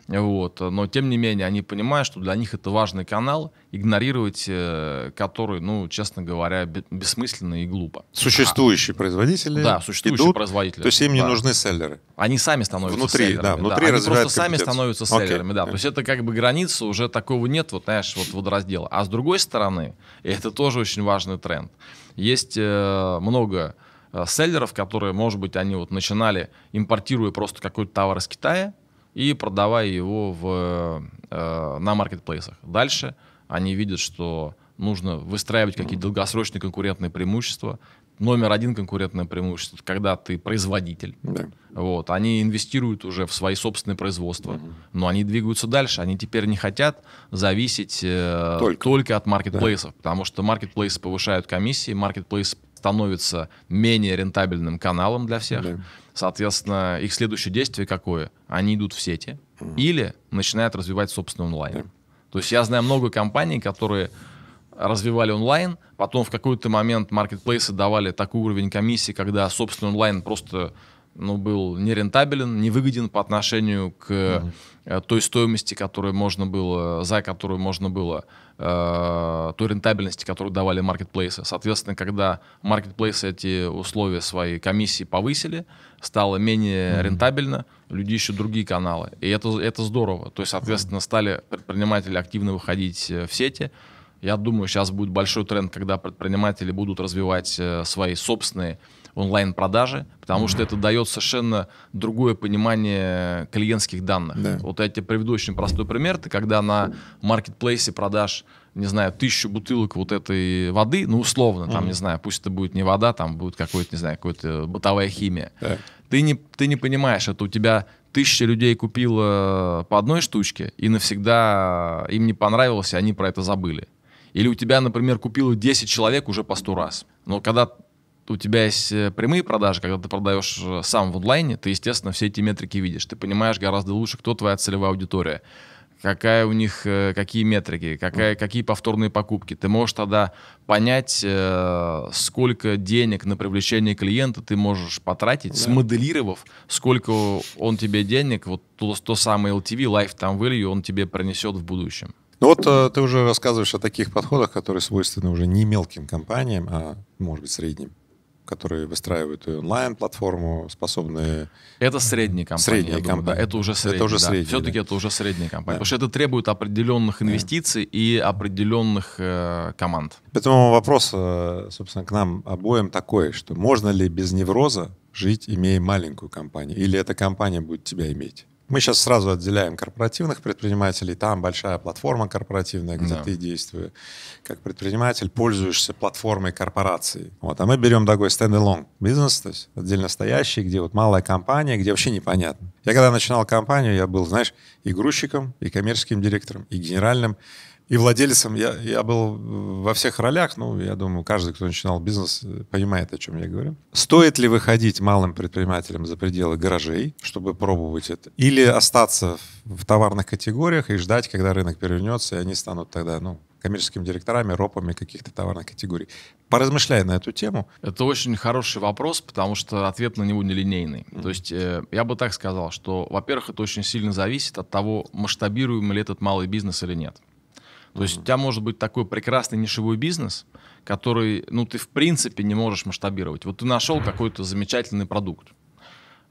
Вот. Но, тем не менее, они понимают, что для них это важный канал, игнорировать э, который, ну, честно говоря, бессмысленно
и глупо. Существующие а, производители Да, существующие идут, производители. То есть им не да. нужны селлеры?
Они сами становятся внутри, селлерами. Да, внутри да. Они просто сами становятся селлерами, okay. да. То есть это как бы граница, уже такого нет, вот, знаешь, вот водораздела. А с другой стороны, и это тоже очень важный тренд, есть э, много Э, селлеров, которые, может быть, они вот начинали, импортируя просто какой-то товар из Китая и продавая его в, э, на маркетплейсах. Дальше они видят, что нужно выстраивать какие-то долгосрочные конкурентные преимущества. Номер один конкурентное преимущество, когда ты производитель. Да. Вот, они инвестируют уже в свои собственные производства, угу. но они двигаются дальше. Они теперь не хотят зависеть э, только. только от маркетплейсов, да. потому что маркетплейсы повышают комиссии, маркетплейсы становится менее рентабельным каналом для всех. Да. Соответственно, их следующее действие какое? Они идут в сети mm. или начинают развивать собственный онлайн. Да. То есть я знаю много компаний, которые развивали онлайн, потом в какой-то момент маркетплейсы давали такой уровень комиссии, когда собственный онлайн просто ну, был нерентабелен, невыгоден по отношению к mm -hmm. той стоимости, которую можно было, за которую можно было, э, той рентабельности, которую давали маркетплейсы. Соответственно, когда маркетплейсы эти условия своей комиссии повысили, стало менее mm -hmm. рентабельно, люди ищут другие каналы. И это, это здорово. То есть, соответственно, mm -hmm. стали предприниматели активно выходить э, в сети, я думаю, сейчас будет большой тренд, когда предприниматели будут развивать э, свои собственные онлайн-продажи, потому mm-hmm. что это дает совершенно другое понимание клиентских данных. Да. Вот я тебе приведу очень простой пример. Ты когда на маркетплейсе продашь, не знаю, тысячу бутылок вот этой воды, ну, условно, там, mm-hmm. не знаю, пусть это будет не вода, там будет какой-то, не знаю, какая-то бытовая химия. Да. Ты, не, ты не понимаешь, это у тебя тысяча людей купила по одной штучке, и навсегда им не понравилось, и они про это забыли. Или у тебя, например, купило 10 человек уже по 100 раз. Но когда у тебя есть э, прямые продажи, когда ты продаешь э, сам в онлайне, ты, естественно, все эти метрики видишь. Ты понимаешь гораздо лучше, кто твоя целевая аудитория, какая у них, э, какие метрики, какая, какие повторные покупки. Ты можешь тогда понять, сколько денег на привлечение клиента ты можешь потратить, да. смоделировав, сколько он тебе денег, вот то, то самое LTV, lifetime value, он тебе принесет в будущем.
Ну вот ты уже рассказываешь о таких подходах, которые свойственны уже не мелким компаниям, а, может быть, средним которые выстраивают онлайн-платформу, способные...
Это средняя компания, Средние думаю, компании. Да, это уже средняя, Это уже да. средние. Все-таки да. это уже средняя компания, Да. Потому что это требует определенных инвестиций да. и определенных э, команд.
Поэтому вопрос, э, собственно, к нам обоим такой, что можно ли без невроза жить, имея маленькую компанию? Или эта компания будет тебя иметь? Мы сейчас сразу отделяем корпоративных предпринимателей. Там большая платформа корпоративная, где да. ты действуешь как предприниматель, пользуешься платформой корпорации. Вот. А мы берем такой stand-alone бизнес, то есть отдельно стоящий, где вот малая компания, где вообще непонятно. Я когда начинал компанию, я был, знаешь, и грузчиком, и коммерческим директором, и генеральным и владельцем я, я был во всех ролях, ну, я думаю, каждый, кто начинал бизнес, понимает, о чем я говорю. Стоит ли выходить малым предпринимателям за пределы гаражей, чтобы пробовать это, или остаться в товарных категориях и ждать, когда рынок перевернется, и они станут тогда, ну, коммерческими директорами, ропами каких-то товарных категорий. Поразмышляй на
эту тему. Это очень хороший вопрос, потому что ответ на него нелинейный. Mm-hmm. То есть э, я бы так сказал, что, во-первых, это очень сильно зависит от того, масштабируем ли этот малый бизнес или нет. То есть у тебя может быть такой прекрасный нишевой бизнес, который, ну, ты в принципе не можешь масштабировать. Вот ты нашел какой-то замечательный продукт,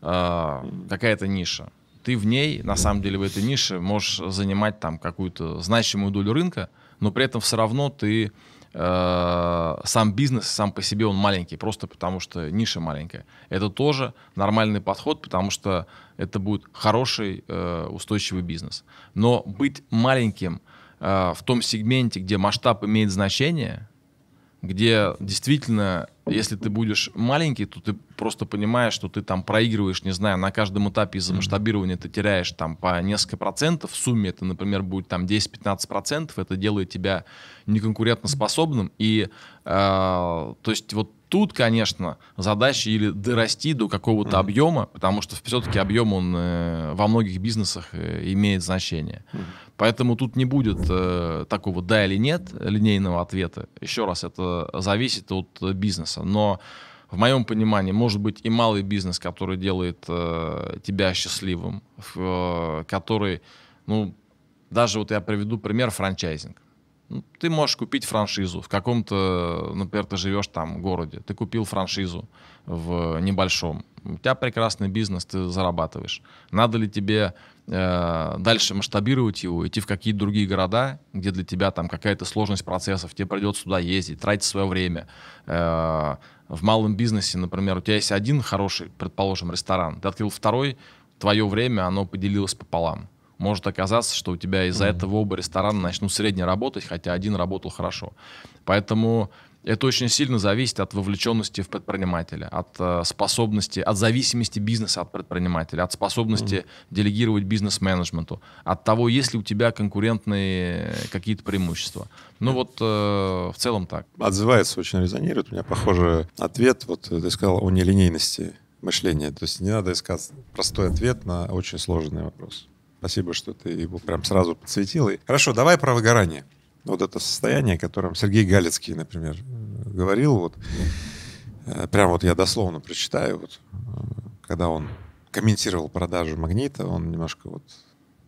а, какая-то ниша. Ты в ней, на самом деле, в этой нише можешь занимать там какую-то значимую долю рынка, но при этом все равно ты э, сам бизнес сам по себе он маленький, просто потому что ниша маленькая. Это тоже нормальный подход, потому что это будет хороший э, устойчивый бизнес. Но быть маленьким Э, в том сегменте, где масштаб имеет значение, где действительно, если ты будешь маленький, то ты просто понимаешь, что ты там проигрываешь, не знаю, на каждом этапе из-за масштабирования ты теряешь там по несколько процентов, в сумме это, например, будет там 10-15 процентов, это делает тебя неконкурентоспособным, и э, то есть вот Тут, конечно, задача или дорасти до какого-то mm-hmm. объема, потому что все-таки объем он э, во многих бизнесах э, имеет значение. Mm-hmm. Поэтому тут не будет э, такого да или нет линейного ответа. Еще раз, это зависит от бизнеса. Но в моем понимании, может быть и малый бизнес, который делает э, тебя счастливым, э, который, ну, даже вот я приведу пример франчайзинг. Ну, ты можешь купить франшизу в каком-то, например, ты живешь там в городе, ты купил франшизу в небольшом, у тебя прекрасный бизнес, ты зарабатываешь. Надо ли тебе э, дальше масштабировать его, идти в какие-то другие города, где для тебя там какая-то сложность процессов, тебе придется туда ездить, тратить свое время. Э, в малом бизнесе, например, у тебя есть один хороший, предположим, ресторан, ты открыл второй, твое время, оно поделилось пополам может оказаться, что у тебя из-за mm-hmm. этого оба ресторана начнут средне работать, хотя один работал хорошо. Поэтому это очень сильно зависит от вовлеченности в предпринимателя, от э, способности, от зависимости бизнеса от предпринимателя, от способности mm-hmm. делегировать бизнес-менеджменту, от того, есть ли у тебя конкурентные
какие-то преимущества. Ну вот э, в целом так. Отзывается, очень резонирует. У меня похожий ответ. Вот ты сказал о нелинейности мышления. То есть не надо искать простой ответ на очень сложный вопрос. Спасибо, что ты его прям сразу подсветил. И... Хорошо, давай про выгорание. Вот это состояние, о котором Сергей Галицкий, например, говорил. Вот, э, прям вот я дословно прочитаю. Вот, э, когда он комментировал продажу «Магнита», он немножко вот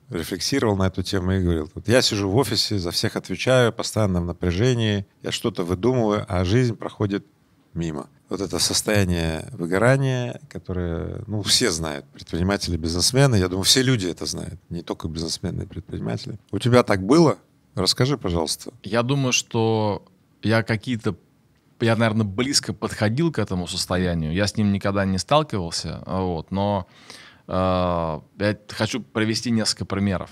рефлексировал на эту тему и говорил, вот я сижу в офисе, за всех отвечаю, постоянно в напряжении, я что-то выдумываю, а жизнь проходит мимо. Вот это состояние выгорания, которое, ну, все знают, предприниматели, бизнесмены, я думаю, все люди это знают, не только бизнесмены и предприниматели. У тебя так было? Расскажи, пожалуйста. Я думаю, что я какие-то я, наверное, близко
подходил к этому состоянию. Я с ним никогда не сталкивался, вот, но э, я хочу привести несколько примеров.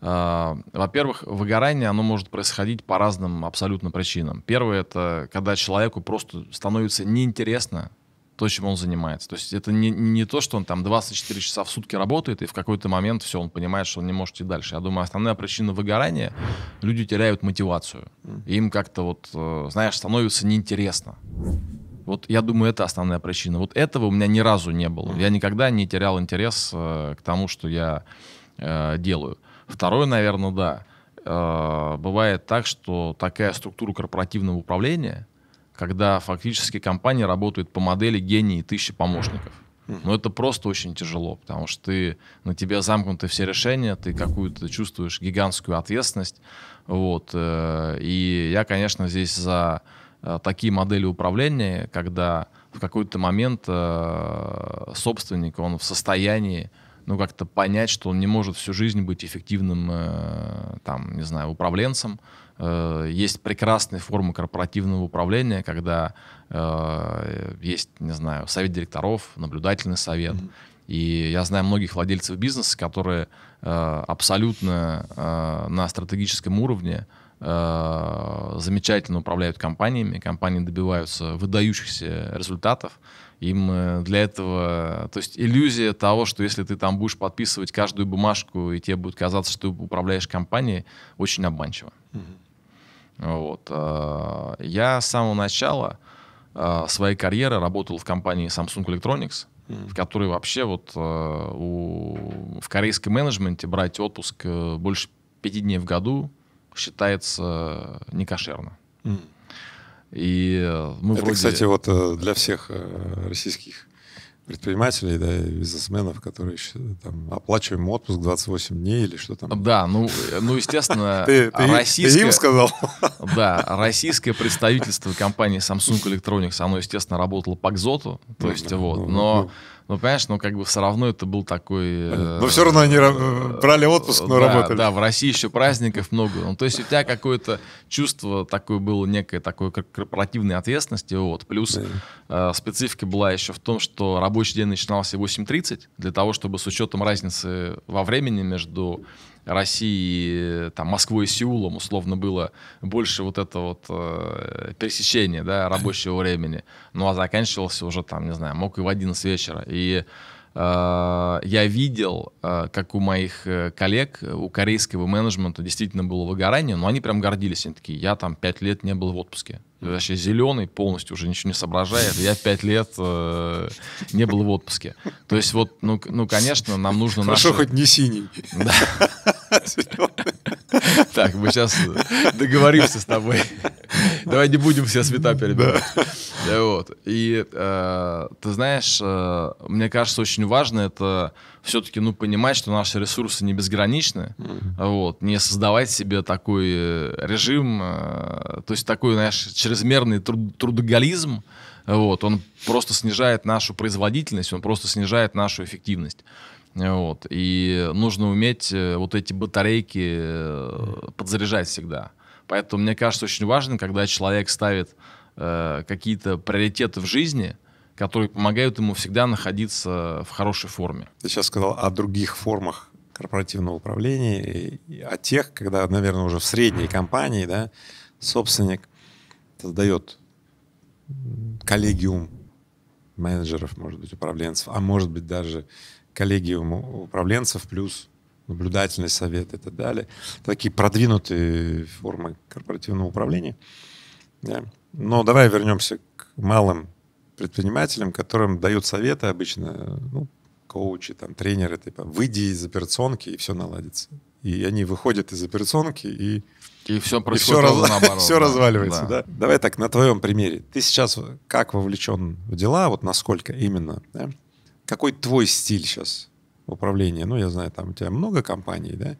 Э, во-первых, выгорание, оно может происходить по разным абсолютно причинам. Первое, это когда человеку просто становится неинтересно то, чем он занимается. То есть это не, не то, что он там 24 часа в сутки работает, и в какой-то момент все, он понимает, что он не может идти дальше. Я думаю, основная причина выгорания — люди теряют мотивацию. Им как-то вот, э, знаешь, становится неинтересно. Вот я думаю, это основная причина. Вот этого у меня ни разу не было. Я никогда не терял интерес э, к тому, что я э, делаю. Второе, наверное, да. Э, бывает так, что такая структура корпоративного управления, когда фактически компания работает по модели гений и тысячи помощников. Но это просто очень тяжело, потому что ты, на тебя замкнуты все решения, ты какую-то чувствуешь гигантскую ответственность. Вот. Э, и я, конечно, здесь за э, такие модели управления, когда в какой-то момент собственник, он в состоянии ну, как-то понять, что он не может всю жизнь быть эффективным, э, там, не знаю, управленцем. Э, есть прекрасные формы корпоративного управления, когда э, есть, не знаю, совет директоров, наблюдательный совет. Mm-hmm. И я знаю многих владельцев бизнеса, которые э, абсолютно э, на стратегическом уровне э, замечательно управляют компаниями, компании добиваются выдающихся результатов, им э, для этого... То есть иллюзия того, что если ты там будешь подписывать каждую бумажку, и тебе будет казаться, что ты управляешь компанией, очень обманчиво. Угу. Вот. Э, я с самого начала э, своей карьеры работал в компании Samsung Electronics, в которой вообще вот у... в корейском менеджменте брать отпуск больше пяти дней в году
считается некошерно. Угу. И э, мы Это, вроде... кстати, вот э, для всех э, российских предпринимателей, да, и бизнесменов, которые еще, там, оплачиваем отпуск 28 дней или что там. Да, ну, ну естественно, (laughs) российское... им сказал?
(laughs) Да, российское представительство компании Samsung Electronics, оно, естественно, работало по экзоту, то ну есть вот, ну, но ну, ну, понимаешь, ну, как бы все равно это был такой...
Э, но все равно они брали отпуск, но да, работали.
Да, в России еще праздников много. Ну, то есть у тебя какое-то чувство такое было, некое такое корпоративной ответственности, вот. Плюс э, специфика была еще в том, что рабочий день начинался в 8.30, для того, чтобы с учетом разницы во времени между России, э, там, Москвой и Сеулом, условно, было больше вот это вот э, пересечение, да, (laughs) рабочего времени. Ну, а заканчивался уже, там, не знаю, мог и в 11 вечера. И э, я видел, э, как у моих э, коллег, у корейского менеджмента действительно было выгорание, но они прям гордились. Они такие, я там 5 лет не был в отпуске вообще зеленый полностью, уже ничего не соображает. Я пять лет э, не был в отпуске. То есть вот, ну, ну конечно, нам нужно... Хорошо, наши... хоть
не синий. (laughs) Да.
Так, мы сейчас договоримся с тобой. Давай не будем все света перебирать. Да. Вот. И э, ты знаешь, э, мне кажется, очень важно это все-таки, ну, понимать, что наши ресурсы не безграничны, mm-hmm. вот, не создавать себе такой э, режим, э, то есть такой, знаешь, чрезмерный труд- трудоголизм, вот, он просто снижает нашу производительность, он просто снижает нашу эффективность. Вот. И нужно уметь э, вот эти батарейки подзаряжать всегда. Поэтому мне кажется очень важно, когда человек ставит э, какие-то приоритеты
в жизни – которые помогают ему всегда находиться в хорошей форме. Ты сейчас сказал о других формах корпоративного управления, и о тех, когда, наверное, уже в средней компании да, собственник создает коллегиум менеджеров, может быть, управленцев, а может быть даже коллегиум управленцев плюс наблюдательный совет и так далее. Такие продвинутые формы корпоративного управления. Да. Но давай вернемся к малым предпринимателям, которым дают советы обычно, ну, коучи, там, тренеры, типа, выйди из операционки, и все наладится. И они выходят из операционки, и... И все происходит и все, раз... наоборот. (laughs) все да. разваливается, да. да. Давай так, на твоем примере. Ты сейчас как вовлечен в дела, вот насколько именно, да? Какой твой стиль сейчас управления? Ну, я знаю, там у тебя много компаний, да?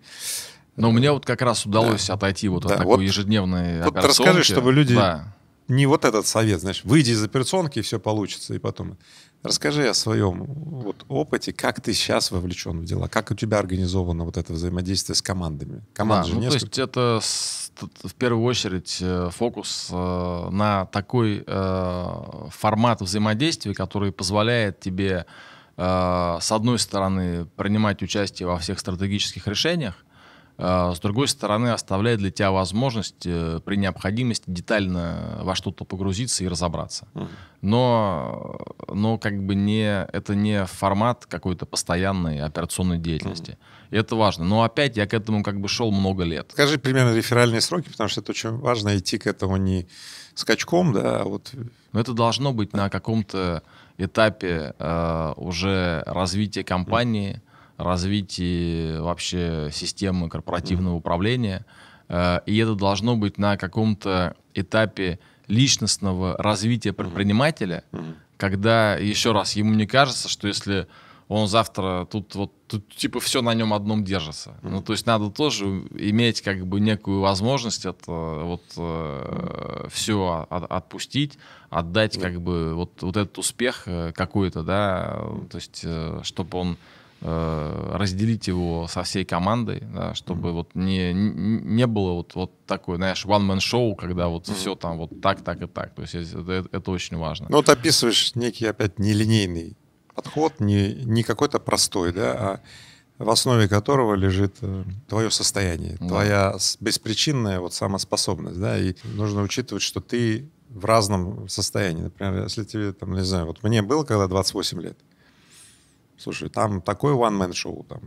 Но мне вот как раз удалось да. отойти вот да. от такой вот, ежедневной операционки. Вот расскажи, чтобы люди да не вот этот совет, знаешь, выйди из операционки, и все получится, и потом. Расскажи о своем вот, опыте, как ты сейчас вовлечен в дела, как у тебя организовано вот это взаимодействие с командами. Команд да, же ну, несколько...
То есть это в первую очередь э, фокус э, на такой э, формат взаимодействия, который позволяет тебе с одной стороны принимать участие во всех стратегических решениях, а, с другой стороны, оставляет для тебя возможность э, при необходимости детально во что-то погрузиться и разобраться. Но, но как бы не, это не формат какой-то постоянной операционной деятельности. И это важно. Но опять я к этому как бы шел много лет. Скажи примерно реферальные сроки, потому что это очень важно идти к этому не скачком, да, а вот... Но это должно быть на каком-то этапе э, уже развития компании, развитии вообще системы корпоративного управления. Э, и это должно быть на каком-то этапе личностного развития предпринимателя, когда, еще раз, ему не кажется, что если он завтра тут вот тут типа все на нем одном держится. Mm-hmm. Ну то есть надо тоже иметь как бы некую возможность это вот mm-hmm. Э, все от, отпустить, отдать mm-hmm. как бы вот вот этот успех э, какой-то, да, то есть э, чтобы он Э, разделить его со всей командой, да, чтобы mm-hmm. вот не, не было вот, вот такой, знаешь, one man show, когда вот mm-hmm. все там вот так, так и так. То есть это, это очень важно. Ну вот
описываешь некий опять нелинейный подход, не, не какой-то простой, да, а в основе которого лежит э, твое состояние, да. твоя беспричинная вот самоспособность, да, и нужно учитывать, что ты в разном состоянии. Например, если тебе, там, не знаю, вот мне было, когда 28 лет, слушай, там такой one-man show там,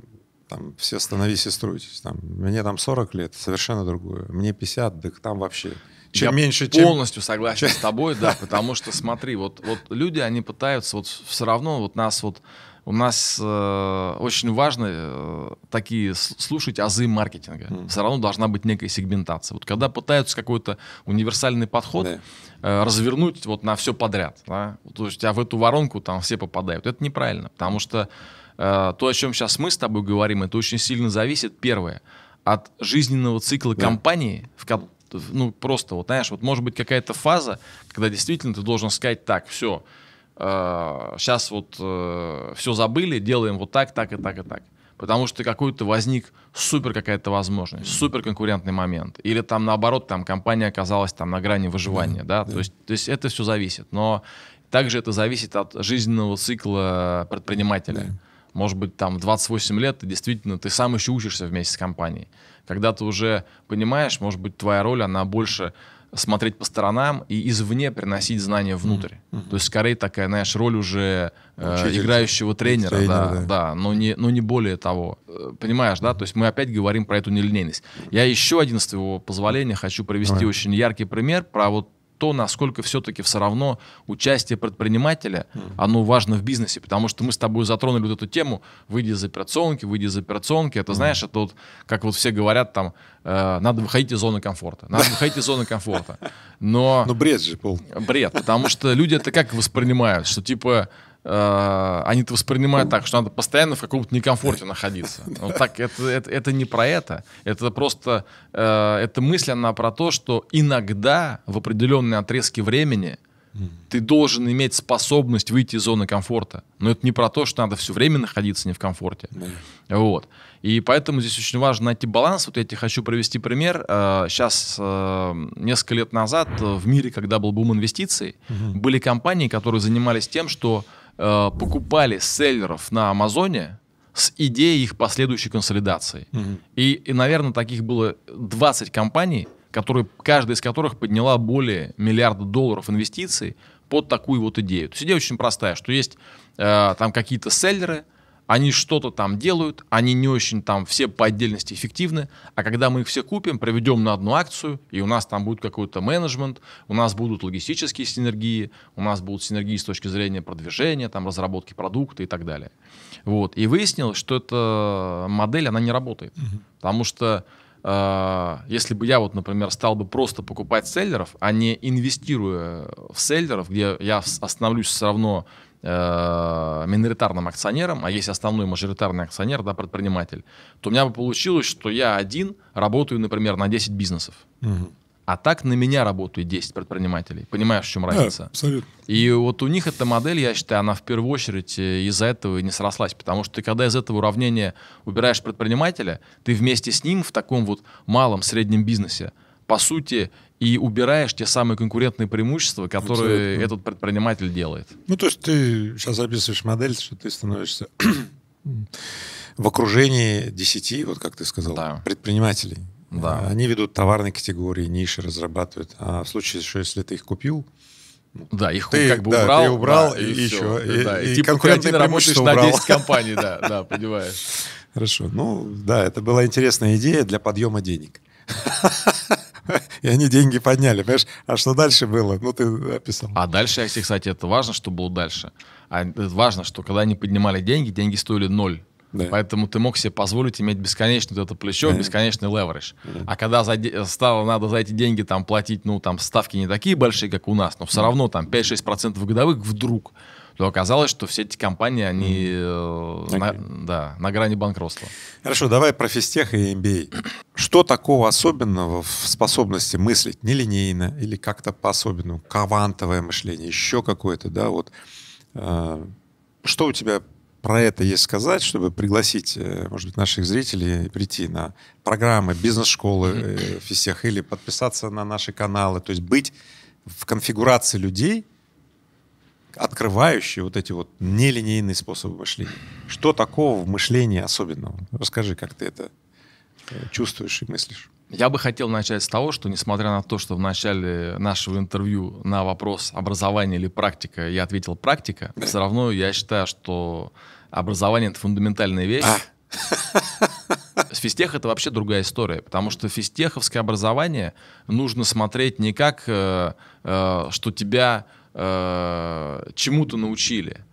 там все становись и стройтесь. Там, мне там 40 лет, совершенно другое. Мне 50, так там вообще. Чем Я меньше, полностью чем... полностью
согласен чем... с тобой, (laughs) да, потому что смотри, вот, вот люди, они пытаются, вот все равно вот нас вот у нас э, очень важно э, такие слушать азы маркетинга. Mm-hmm. Все равно должна быть некая сегментация. Вот когда пытаются какой-то универсальный подход, yeah. Э, развернуть вот на все подряд. Да? То есть, а в эту воронку там все попадают. Это неправильно, потому что э, то, о чем сейчас мы с тобой говорим, это очень сильно зависит, первое, от жизненного цикла да. компании, в, ну, просто, вот, знаешь, вот может быть какая-то фаза, когда действительно ты должен сказать, так, все, э, сейчас вот э, все забыли, делаем вот так, так и так и так потому что какой-то возник супер какая-то возможность, супер конкурентный момент, или там наоборот там компания оказалась там на грани выживания, да, да? да. То, есть, то есть это все зависит, но также это зависит от жизненного цикла предпринимателя. Да. Может быть, там 28 лет ты действительно ты сам еще учишься вместе с компанией. Когда ты уже понимаешь, может быть, твоя роль, она больше смотреть по сторонам и извне приносить знания внутрь. Mm-hmm. То есть скорее такая, знаешь, роль уже э, играющего тренера, Тренер, да, да. да, но не, но не более того. Э, понимаешь, да? То есть мы опять говорим про эту нелинейность. Я еще один с твоего позволения хочу привести mm-hmm. очень яркий пример про вот то, насколько все-таки все равно участие предпринимателя, оно важно в бизнесе, потому что мы с тобой затронули вот эту тему, выйди из операционки, выйди из операционки, это, знаешь, это вот, как вот все говорят там, э, надо выходить из зоны комфорта, надо выходить из зоны комфорта, но... Но бред же, Пол. Бред, потому что люди это как воспринимают, что типа Э, они это воспринимают так, что надо постоянно в каком-то некомфорте находиться. Но ну, так это, это, это не про это. Это просто э, это мысль, она про то, что иногда в определенные отрезки времени ты должен иметь способность выйти из зоны комфорта. Но это не про то, что надо все время находиться не в комфорте. Вот. И поэтому здесь очень важно найти баланс. Вот я тебе хочу привести пример. Сейчас, э, э, несколько лет назад, в мире, когда был бум инвестиций, были компании, которые занимались тем, что э, покупали селлеров на Амазоне с идеей их последующей консолидации. Угу. И, и, наверное, таких было 20 компаний, которые, каждая из которых подняла более миллиарда долларов инвестиций под такую вот идею. То есть идея очень простая, что есть э, там какие-то селлеры, они что-то там делают, они не очень там все по отдельности эффективны, а когда мы их все купим, проведем на одну акцию, и у нас там будет какой-то менеджмент, у нас будут логистические синергии, у нас будут синергии с точки зрения продвижения, там, разработки продукта и так далее. Вот. И выяснилось, что эта модель, она не работает. Угу. Потому что э, если бы я вот, например, стал бы просто покупать селлеров, а не инвестируя в селлеров, где я остановлюсь все равно э, миноритарным акционером, а есть основной мажоритарный акционер, да, предприниматель, то у меня бы получилось, что я один работаю, например, на 10 бизнесов. Угу. А так на меня работают 10 предпринимателей. Понимаешь, в чем разница? Да, абсолютно. И вот у них эта модель, я считаю, она в первую очередь э, из-за этого не срослась. Потому что ты, когда из этого уравнения убираешь предпринимателя, ты вместе с ним в таком вот малом среднем бизнесе, по сути, и убираешь те самые конкурентные преимущества, которые Абсолютно. этот предприниматель
делает. Ну, то есть ты сейчас записываешь модель, что ты становишься (clears throat) в окружении 10, вот как ты сказал, да. предпринимателей. Да. Они ведут товарные категории, ниши разрабатывают. А в случае, что если ты их купил, ну, да, их ты, как бы да, убрал, ты убрал да, и, и еще. И, да, и, и типа ты один работаешь убрал. на 10
компаний, да, да, понимаешь.
Хорошо. Ну, да, это была интересная идея для подъема денег. (laughs) (laughs) и они деньги подняли, понимаешь? А что дальше было? Ну, ты описал.
А дальше, Алексей, кстати, это важно, что было дальше. А важно, что когда они поднимали деньги, деньги стоили ноль. Да. Поэтому ты мог себе позволить иметь бесконечное вот это плечо, да. бесконечный леверидж. Да. А когда за, стало надо за эти деньги там платить, ну там ставки не такие большие, как у нас, но все равно там 5-6% годовых вдруг то оказалось, что все эти компании, они okay. Э, на, да, на грани банкротства.
Хорошо, давай про физтех и MBA. А. Что такого особенного в способности мыслить нелинейно или как-то по-особенному, квантовое мышление, еще какое-то, да, вот. Э, что у тебя про это есть сказать, чтобы пригласить, э, может быть, наших зрителей прийти на программы бизнес-школы в э, физтех или подписаться на наши каналы, то есть быть в конфигурации людей, открывающие вот эти вот нелинейные способы мышления. Что такого в мышлении особенного? Расскажи, как ты это э, чувствуешь и мыслишь. Я
бы хотел начать с того, что несмотря на то, что в начале нашего интервью на вопрос образования или практика я ответил практика, да. все равно я считаю, что образование это фундаментальная вещь. А. Физтех это вообще другая история, потому что физтеховское образование нужно смотреть не как, э, э, что тебя э, чему-то научили,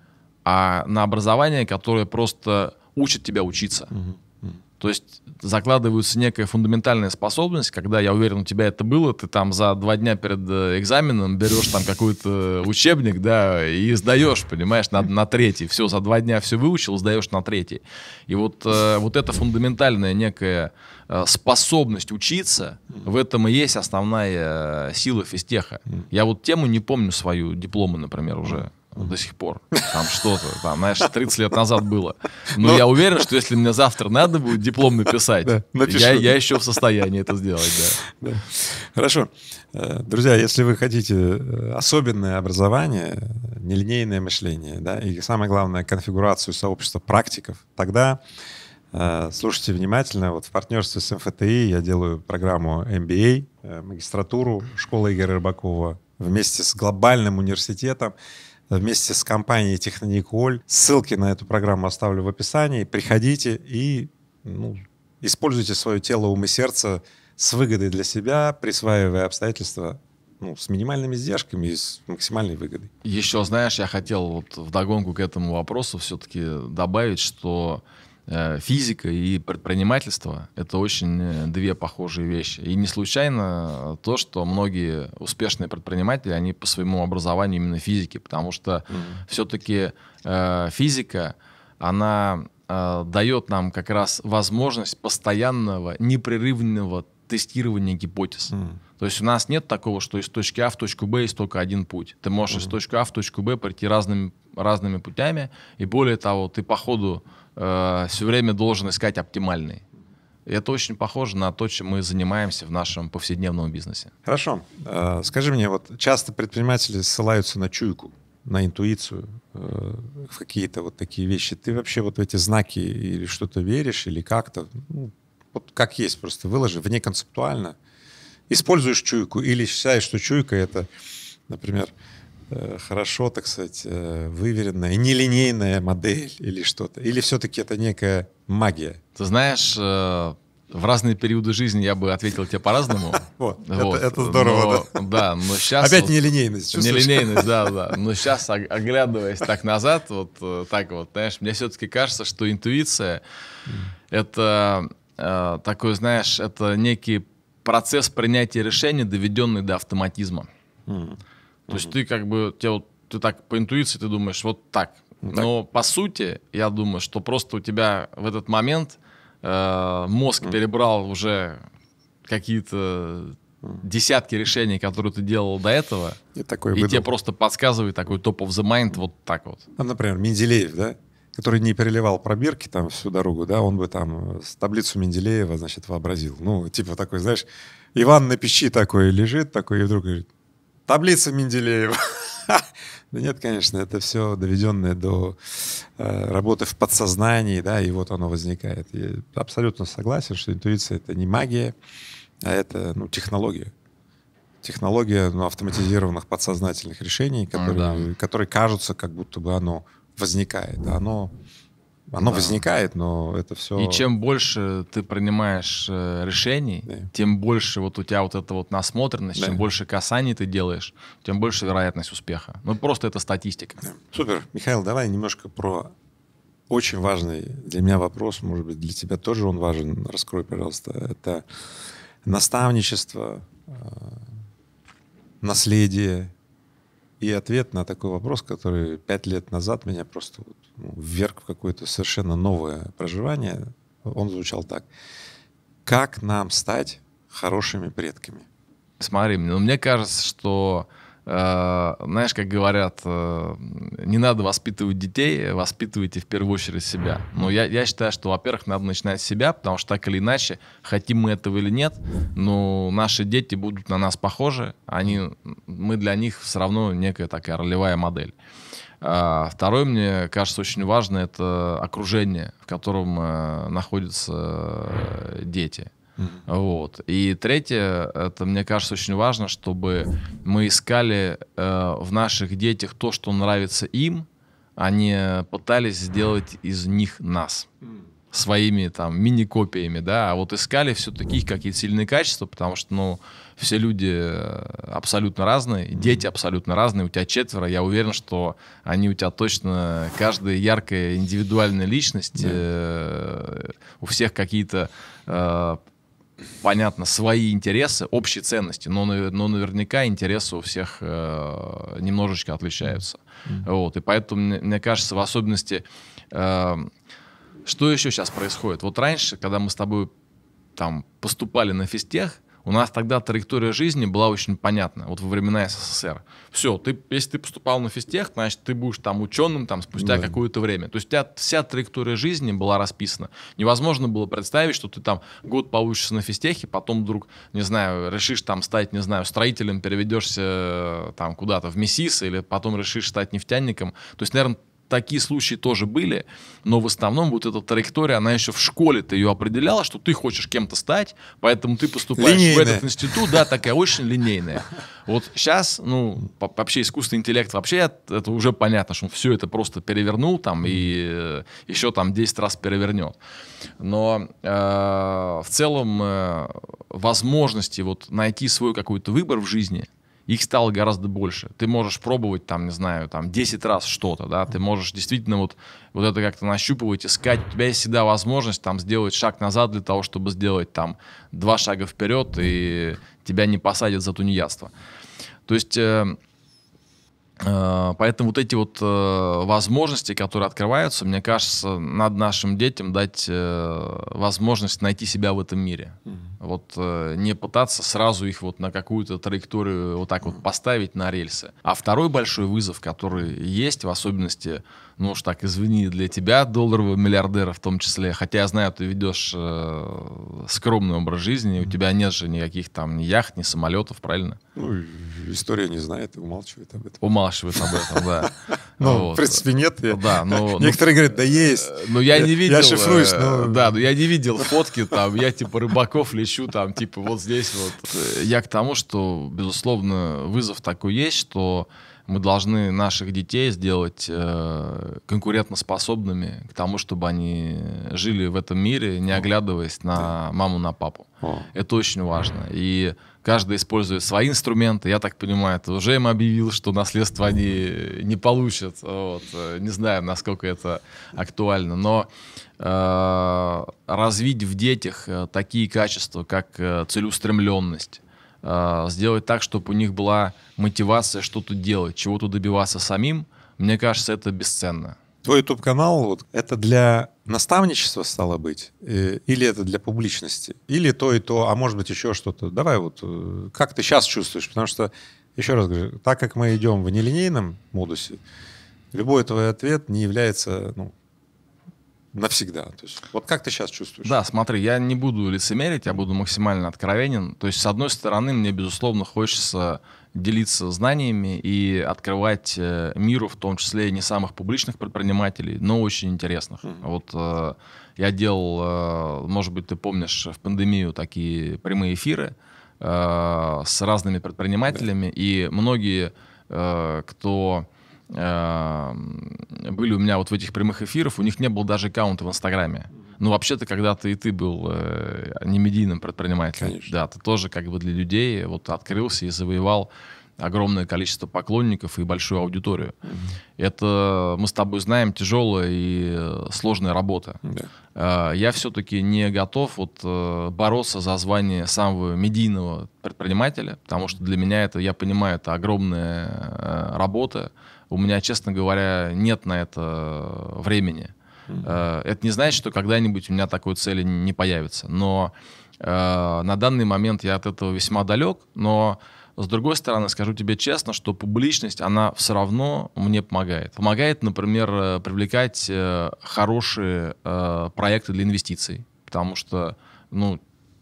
а на образование, которое просто учит тебя учиться. Угу. То есть закладываются некая фундаментальная способность, когда, я уверен, у тебя это было, ты там за два дня перед э, экзаменом берешь там какой-то учебник, да, и сдаешь, понимаешь, на, на третий. Все, за два дня все выучил, сдаешь на третий. И вот, э, вот эта фундаментальная некая э, способность учиться, в этом и есть основная сила физтеха. Я вот тему не помню свою, дипломы, например, уже до сих пор. Там что-то, там, знаешь, 30 лет назад было. Но, Но... я уверен, что если мне завтра надо будет диплом написать, да, я, я еще в состоянии это сделать, да. да.
Хорошо. Э, друзья, если вы хотите э, особенное образование, нелинейное мышление, да, и самое главное, конфигурацию сообщества практиков, тогда э, Слушайте внимательно. Вот в партнерстве с МФТИ я делаю программу MBA, магистратуру школы Игоря Рыбакова вместе с глобальным университетом вместе с компанией Технониколь. Ссылки на эту программу оставлю в описании. Приходите и ну, используйте свое тело, ум и сердце с выгодой для себя, присваивая обстоятельства ну, с минимальными издержками и с максимальной выгодой. Еще,
знаешь, я хотел вот вдогонку к этому вопросу все-таки добавить, что Э, физика и предпринимательство – это очень э, две похожие вещи. И не случайно то, что многие успешные предприниматели, они по своему образованию именно физики, потому что mm-hmm. все-таки э, физика, она э, дает нам как раз возможность постоянного, непрерывного тестирования гипотез. Mm-hmm. То есть у нас нет такого, что из точки А в точку Б есть только один путь. Ты можешь mm-hmm. из точки А в точку Б пройти разными, разными путями, и более того, ты по ходу Э, все время должен искать оптимальный. И это очень похоже на то, чем мы занимаемся в нашем повседневном бизнесе.
Хорошо. Э, скажи мне, вот часто предприниматели ссылаются на чуйку, на интуицию, э, в какие-то вот такие вещи. Ты вообще вот в эти знаки или что-то веришь, или как-то, ну, вот как есть просто выложи, вне концептуально. Используешь чуйку или считаешь, что чуйка это, например, Э, хорошо, так сказать, э, выверенная, нелинейная модель или что-то? Или все-таки это некая магия? Ты знаешь, э, в разные периоды жизни я бы ответил тебе по-разному. Вот, (laughs) вот. Это, это здорово. Но, да. да, но сейчас... Опять вот, нелинейность. Чувствуешь? Нелинейность, да, да.
Но сейчас, оглядываясь так назад, вот так вот, знаешь, мне все-таки кажется, что интуиция — это э, такой, знаешь, это некий процесс принятия решений, доведенный до автоматизма. Mm. То есть ты как бы, тебе вот, ты так по интуиции ты думаешь, вот так. Ну так. Но по сути, я думаю, что просто у тебя в этот момент э, мозг перебрал уже какие-то десятки решений, которые ты делал до этого, и, такой и тебе просто подсказывает такой топ of the mind вот так вот.
А например, Менделеев, да, который не переливал пробирки там всю дорогу, да, он бы там э, таблицу Менделеева, значит, вообразил. Ну, типа такой, знаешь, Иван на печи такой лежит, такой, и вдруг говорит, Таблица Менделеева. (laughs) Да нет, конечно, это все доведенное до э, работы в подсознании, да, и вот оно возникает. Я абсолютно согласен, что интуиция это не магия, а это ну, технология. Технология ну, автоматизированных подсознательных решений, ну которые, а, да. которые кажутся, как будто бы оно возникает. А оно оно да. возникает, но это все... И чем
больше ты принимаешь э, решений, да. тем больше вот у тебя вот эта вот насмотренность, да. чем больше касаний ты делаешь, тем больше вероятность успеха. Ну, просто это статистика.
Да. Супер. Михаил, давай немножко про очень важный для меня вопрос, может быть, для тебя тоже он важен. Раскрой, пожалуйста. Это наставничество, э, наследие и ответ на такой вопрос, который пять лет назад меня просто вверх в какое-то совершенно новое проживание, он звучал так. Как нам стать хорошими предками?
Смотри, ну, мне кажется, что э, знаешь, как говорят, э, не надо воспитывать детей, воспитывайте в первую очередь себя. Но я, я считаю, что, во-первых, надо начинать с себя, потому что так или иначе, хотим мы этого или нет, но наши дети будут на нас похожи, они, мы для них все равно некая такая ролевая модель. А, Второе, мне кажется, очень важно, это окружение, в котором э, находятся э, дети. Вот. И третье, это, мне кажется, очень важно, чтобы мы искали э, в наших детях то, что нравится им, а не пытались сделать из них нас своими там мини-копиями, да, а вот искали все-таки какие-то сильные качества, потому что, ну, все люди э, абсолютно разные, дети абсолютно разные, у тебя четверо, я уверен, что они у тебя точно, каждая яркая индивидуальная личность, да. Э, у всех какие-то э, понятно, свои интересы, общие ценности, но, но наверняка интересы у всех э, немножечко отличаются. Mm-hmm. Вот, и поэтому, мне, мне кажется, в особенности, э, что еще сейчас происходит? Вот раньше, когда мы с тобой там поступали на физтех, у нас тогда траектория жизни была очень понятна, вот во времена СССР. Все, ты, если ты поступал на физтех, значит, ты будешь там ученым там, спустя да. какое-то время. То есть у тебя вся траектория жизни была расписана. Невозможно было представить, что ты там год получишься на физтехе, потом вдруг, не знаю, решишь там стать, не знаю, строителем, переведешься э, там куда-то в МИСИС, или потом решишь стать нефтяником. То есть, наверное, такие случаи тоже были, но в основном вот эта траектория, она еще в школе ты ее определяла, что ты хочешь кем-то стать, поэтому ты поступаешь линейная. в этот институт, да, такая очень линейная. Вот сейчас, ну, вообще искусственный интеллект, вообще это уже понятно, что он все это просто перевернул там и э, еще там 10 раз перевернет. Но э, в целом э, возможности вот найти свой какой-то выбор в жизни – их стало гораздо больше. Ты можешь пробовать, там, не знаю, там, 10 раз что-то, да, ты можешь действительно вот, вот это как-то нащупывать, искать. У тебя есть всегда возможность, там, сделать шаг назад для того, чтобы сделать, там, два шага вперед, и тебя не посадят за тунеядство. То есть... Э, Э, поэтому вот эти вот э, возможности, которые открываются, мне кажется, надо нашим детям дать э, возможность найти себя в этом мире. Mm-hmm. Вот не пытаться сразу их вот на какую-то траекторию вот так вот поставить на рельсы. А второй большой вызов, который есть, в особенности ну уж так, извини, для тебя, долларового миллиардера в том числе, хотя я знаю, ты ведешь э, скромный образ жизни, у тебя нет же никаких там ни яхт, ни самолетов, правильно?
Ну, история не знает и умалчивает об этом. Умалчивает об этом, да. (laughs)
Ну, в принципе, нет. Да, но... Ну, ну, некоторые
говорят, да есть. Э, но ну, я не видел... Я шифруюсь, э, но...
Да, но я не видел фотки, там, я типа рыбаков лечу, там, типа вот здесь вот. Э, я к тому, что, безусловно, вызов такой есть, что мы должны наших детей сделать э, конкурентоспособными к тому, чтобы они жили в этом мире, не оглядываясь на маму, на папу. Это очень важно. И каждый использует свои инструменты. Я так понимаю, ты уже им объявил, что наследство они не получат. Вот. Не знаю, насколько это актуально. Но э, развить в детях э, такие качества, как э, целеустремленность, Э, сделать так, чтобы у них была мотивация что-то делать, чего-то добиваться самим,
мне кажется, это бесценно. Твой YouTube-канал, вот, это для наставничества стало быть? Э, или это для публичности? Или то и то, а может быть еще что-то? Давай вот, э, как ты сейчас чувствуешь? Потому что, еще раз говорю, так как мы идем в нелинейном модусе, любой твой ответ не является ну, навсегда. То есть, вот как ты сейчас чувствуешь?
Да, смотри, я не буду лицемерить, я буду максимально откровенен. То есть, с одной стороны, мне, безусловно, хочется делиться знаниями и открывать э, миру, в том числе не самых публичных предпринимателей, но очень интересных. Mm-hmm. Вот э, я делал, э, может быть, ты помнишь, в пандемию такие прямые эфиры с разными предпринимателями, mm и многие, кто Эм, были у меня вот в этих прямых эфирах, у них не было даже аккаунта в Инстаграме. Ну, вообще-то, когда-то и ты был э, а не медийным предпринимателем. Конечно. Да, ты тоже как бы для людей вот открылся и завоевал огромное количество поклонников и большую аудиторию. Mm-hmm. Это, мы с тобой знаем, тяжелая и э, сложная работа. Yeah. Э, я все-таки не готов вот, э, бороться за звание самого медийного предпринимателя, потому что для меня это, я понимаю, это огромная работа, у меня, честно говоря, нет на это э, времени. Э, это не значит, что когда-нибудь у меня такой цели не появится. Но э, на данный момент я от этого весьма далек. Но с другой стороны, скажу тебе честно, что публичность, она все равно мне помогает. Помогает, например, э, привлекать хорошие э, проекты для инвестиций. Потому что, ну,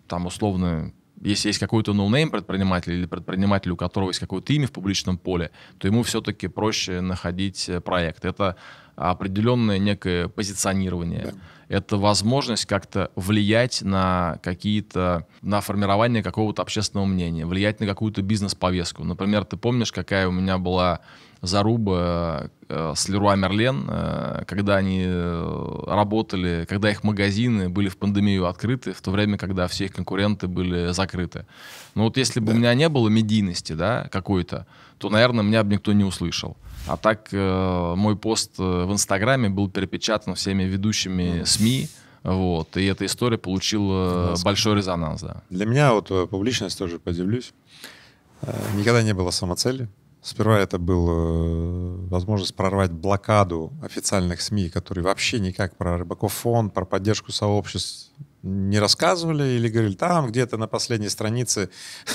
там условно если есть какой-то ноунейм предприниматель или предприниматель, у которого есть какое-то имя в публичном поле, то ему все-таки проще находить э, проект. Это определенное некое позиционирование. Да это возможность как-то влиять на какие-то, на формирование какого-то общественного мнения, влиять на какую-то бизнес-повестку. Например, ты помнишь, какая у меня была заруба э, с Леруа Мерлен, э, когда они э, работали, когда их магазины были в пандемию открыты, в то время, когда все их конкуренты были закрыты. Но ну вот если бы да. у меня не было медийности да, какой-то, то, наверное, меня бы никто не услышал. А так э, мой пост э, в Инстаграме был перепечатан всеми ведущими СМИ. Вот. И эта история получила Финансово. Э, большой резонанс. Да.
Для меня вот э, публичность тоже поделюсь. Никогда не было самоцели. Сперва это был возможность прорвать блокаду официальных СМИ, которые вообще никак про рыбаков фонд, про поддержку сообществ не рассказывали или говорили, там где-то на последней странице,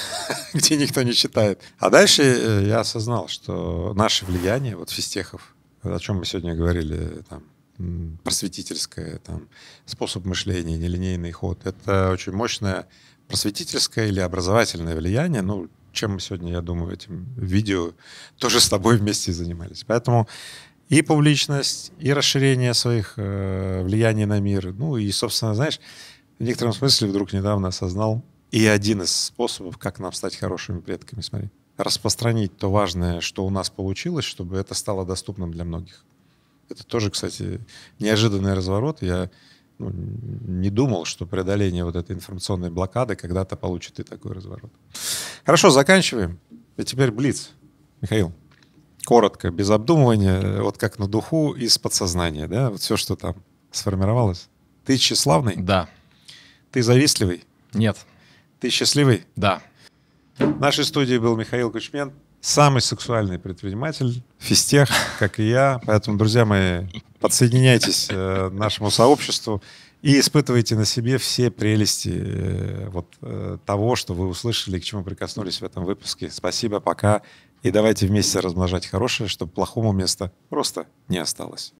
(laughs) где никто не читает. А дальше э, я осознал, что наше влияние, вот фистехов, о чем мы сегодня говорили, там, просветительское, там, способ мышления, нелинейный ход, это очень мощное просветительское или образовательное влияние, ну, чем мы сегодня, я думаю, этим видео тоже с тобой вместе занимались. Поэтому и публичность, и расширение своих э, влияний на мир, ну и, собственно, знаешь, в некотором смысле вдруг недавно осознал. И один из способов, как нам стать хорошими предками, смотри, распространить то важное, что у нас получилось, чтобы это стало доступным для многих. Это тоже, кстати, неожиданный разворот. Я ну, не думал, что преодоление вот этой информационной блокады когда-то получит и такой разворот. Хорошо, заканчиваем. И теперь блиц. Михаил, коротко, без обдумывания, вот как на духу, из подсознания, да? Вот все, что там сформировалось. Ты тщеславный? Да. Ты завистливый? Нет. Ты счастливый? Да. В нашей студии был Михаил Кучмен, самый сексуальный предприниматель, физтех, как и я. Поэтому, друзья мои, подсоединяйтесь к э, нашему сообществу и испытывайте на себе все прелести э, вот, э, того, что вы услышали, к чему прикоснулись в этом выпуске. Спасибо, пока. И давайте вместе размножать хорошее, чтобы плохому места просто не осталось.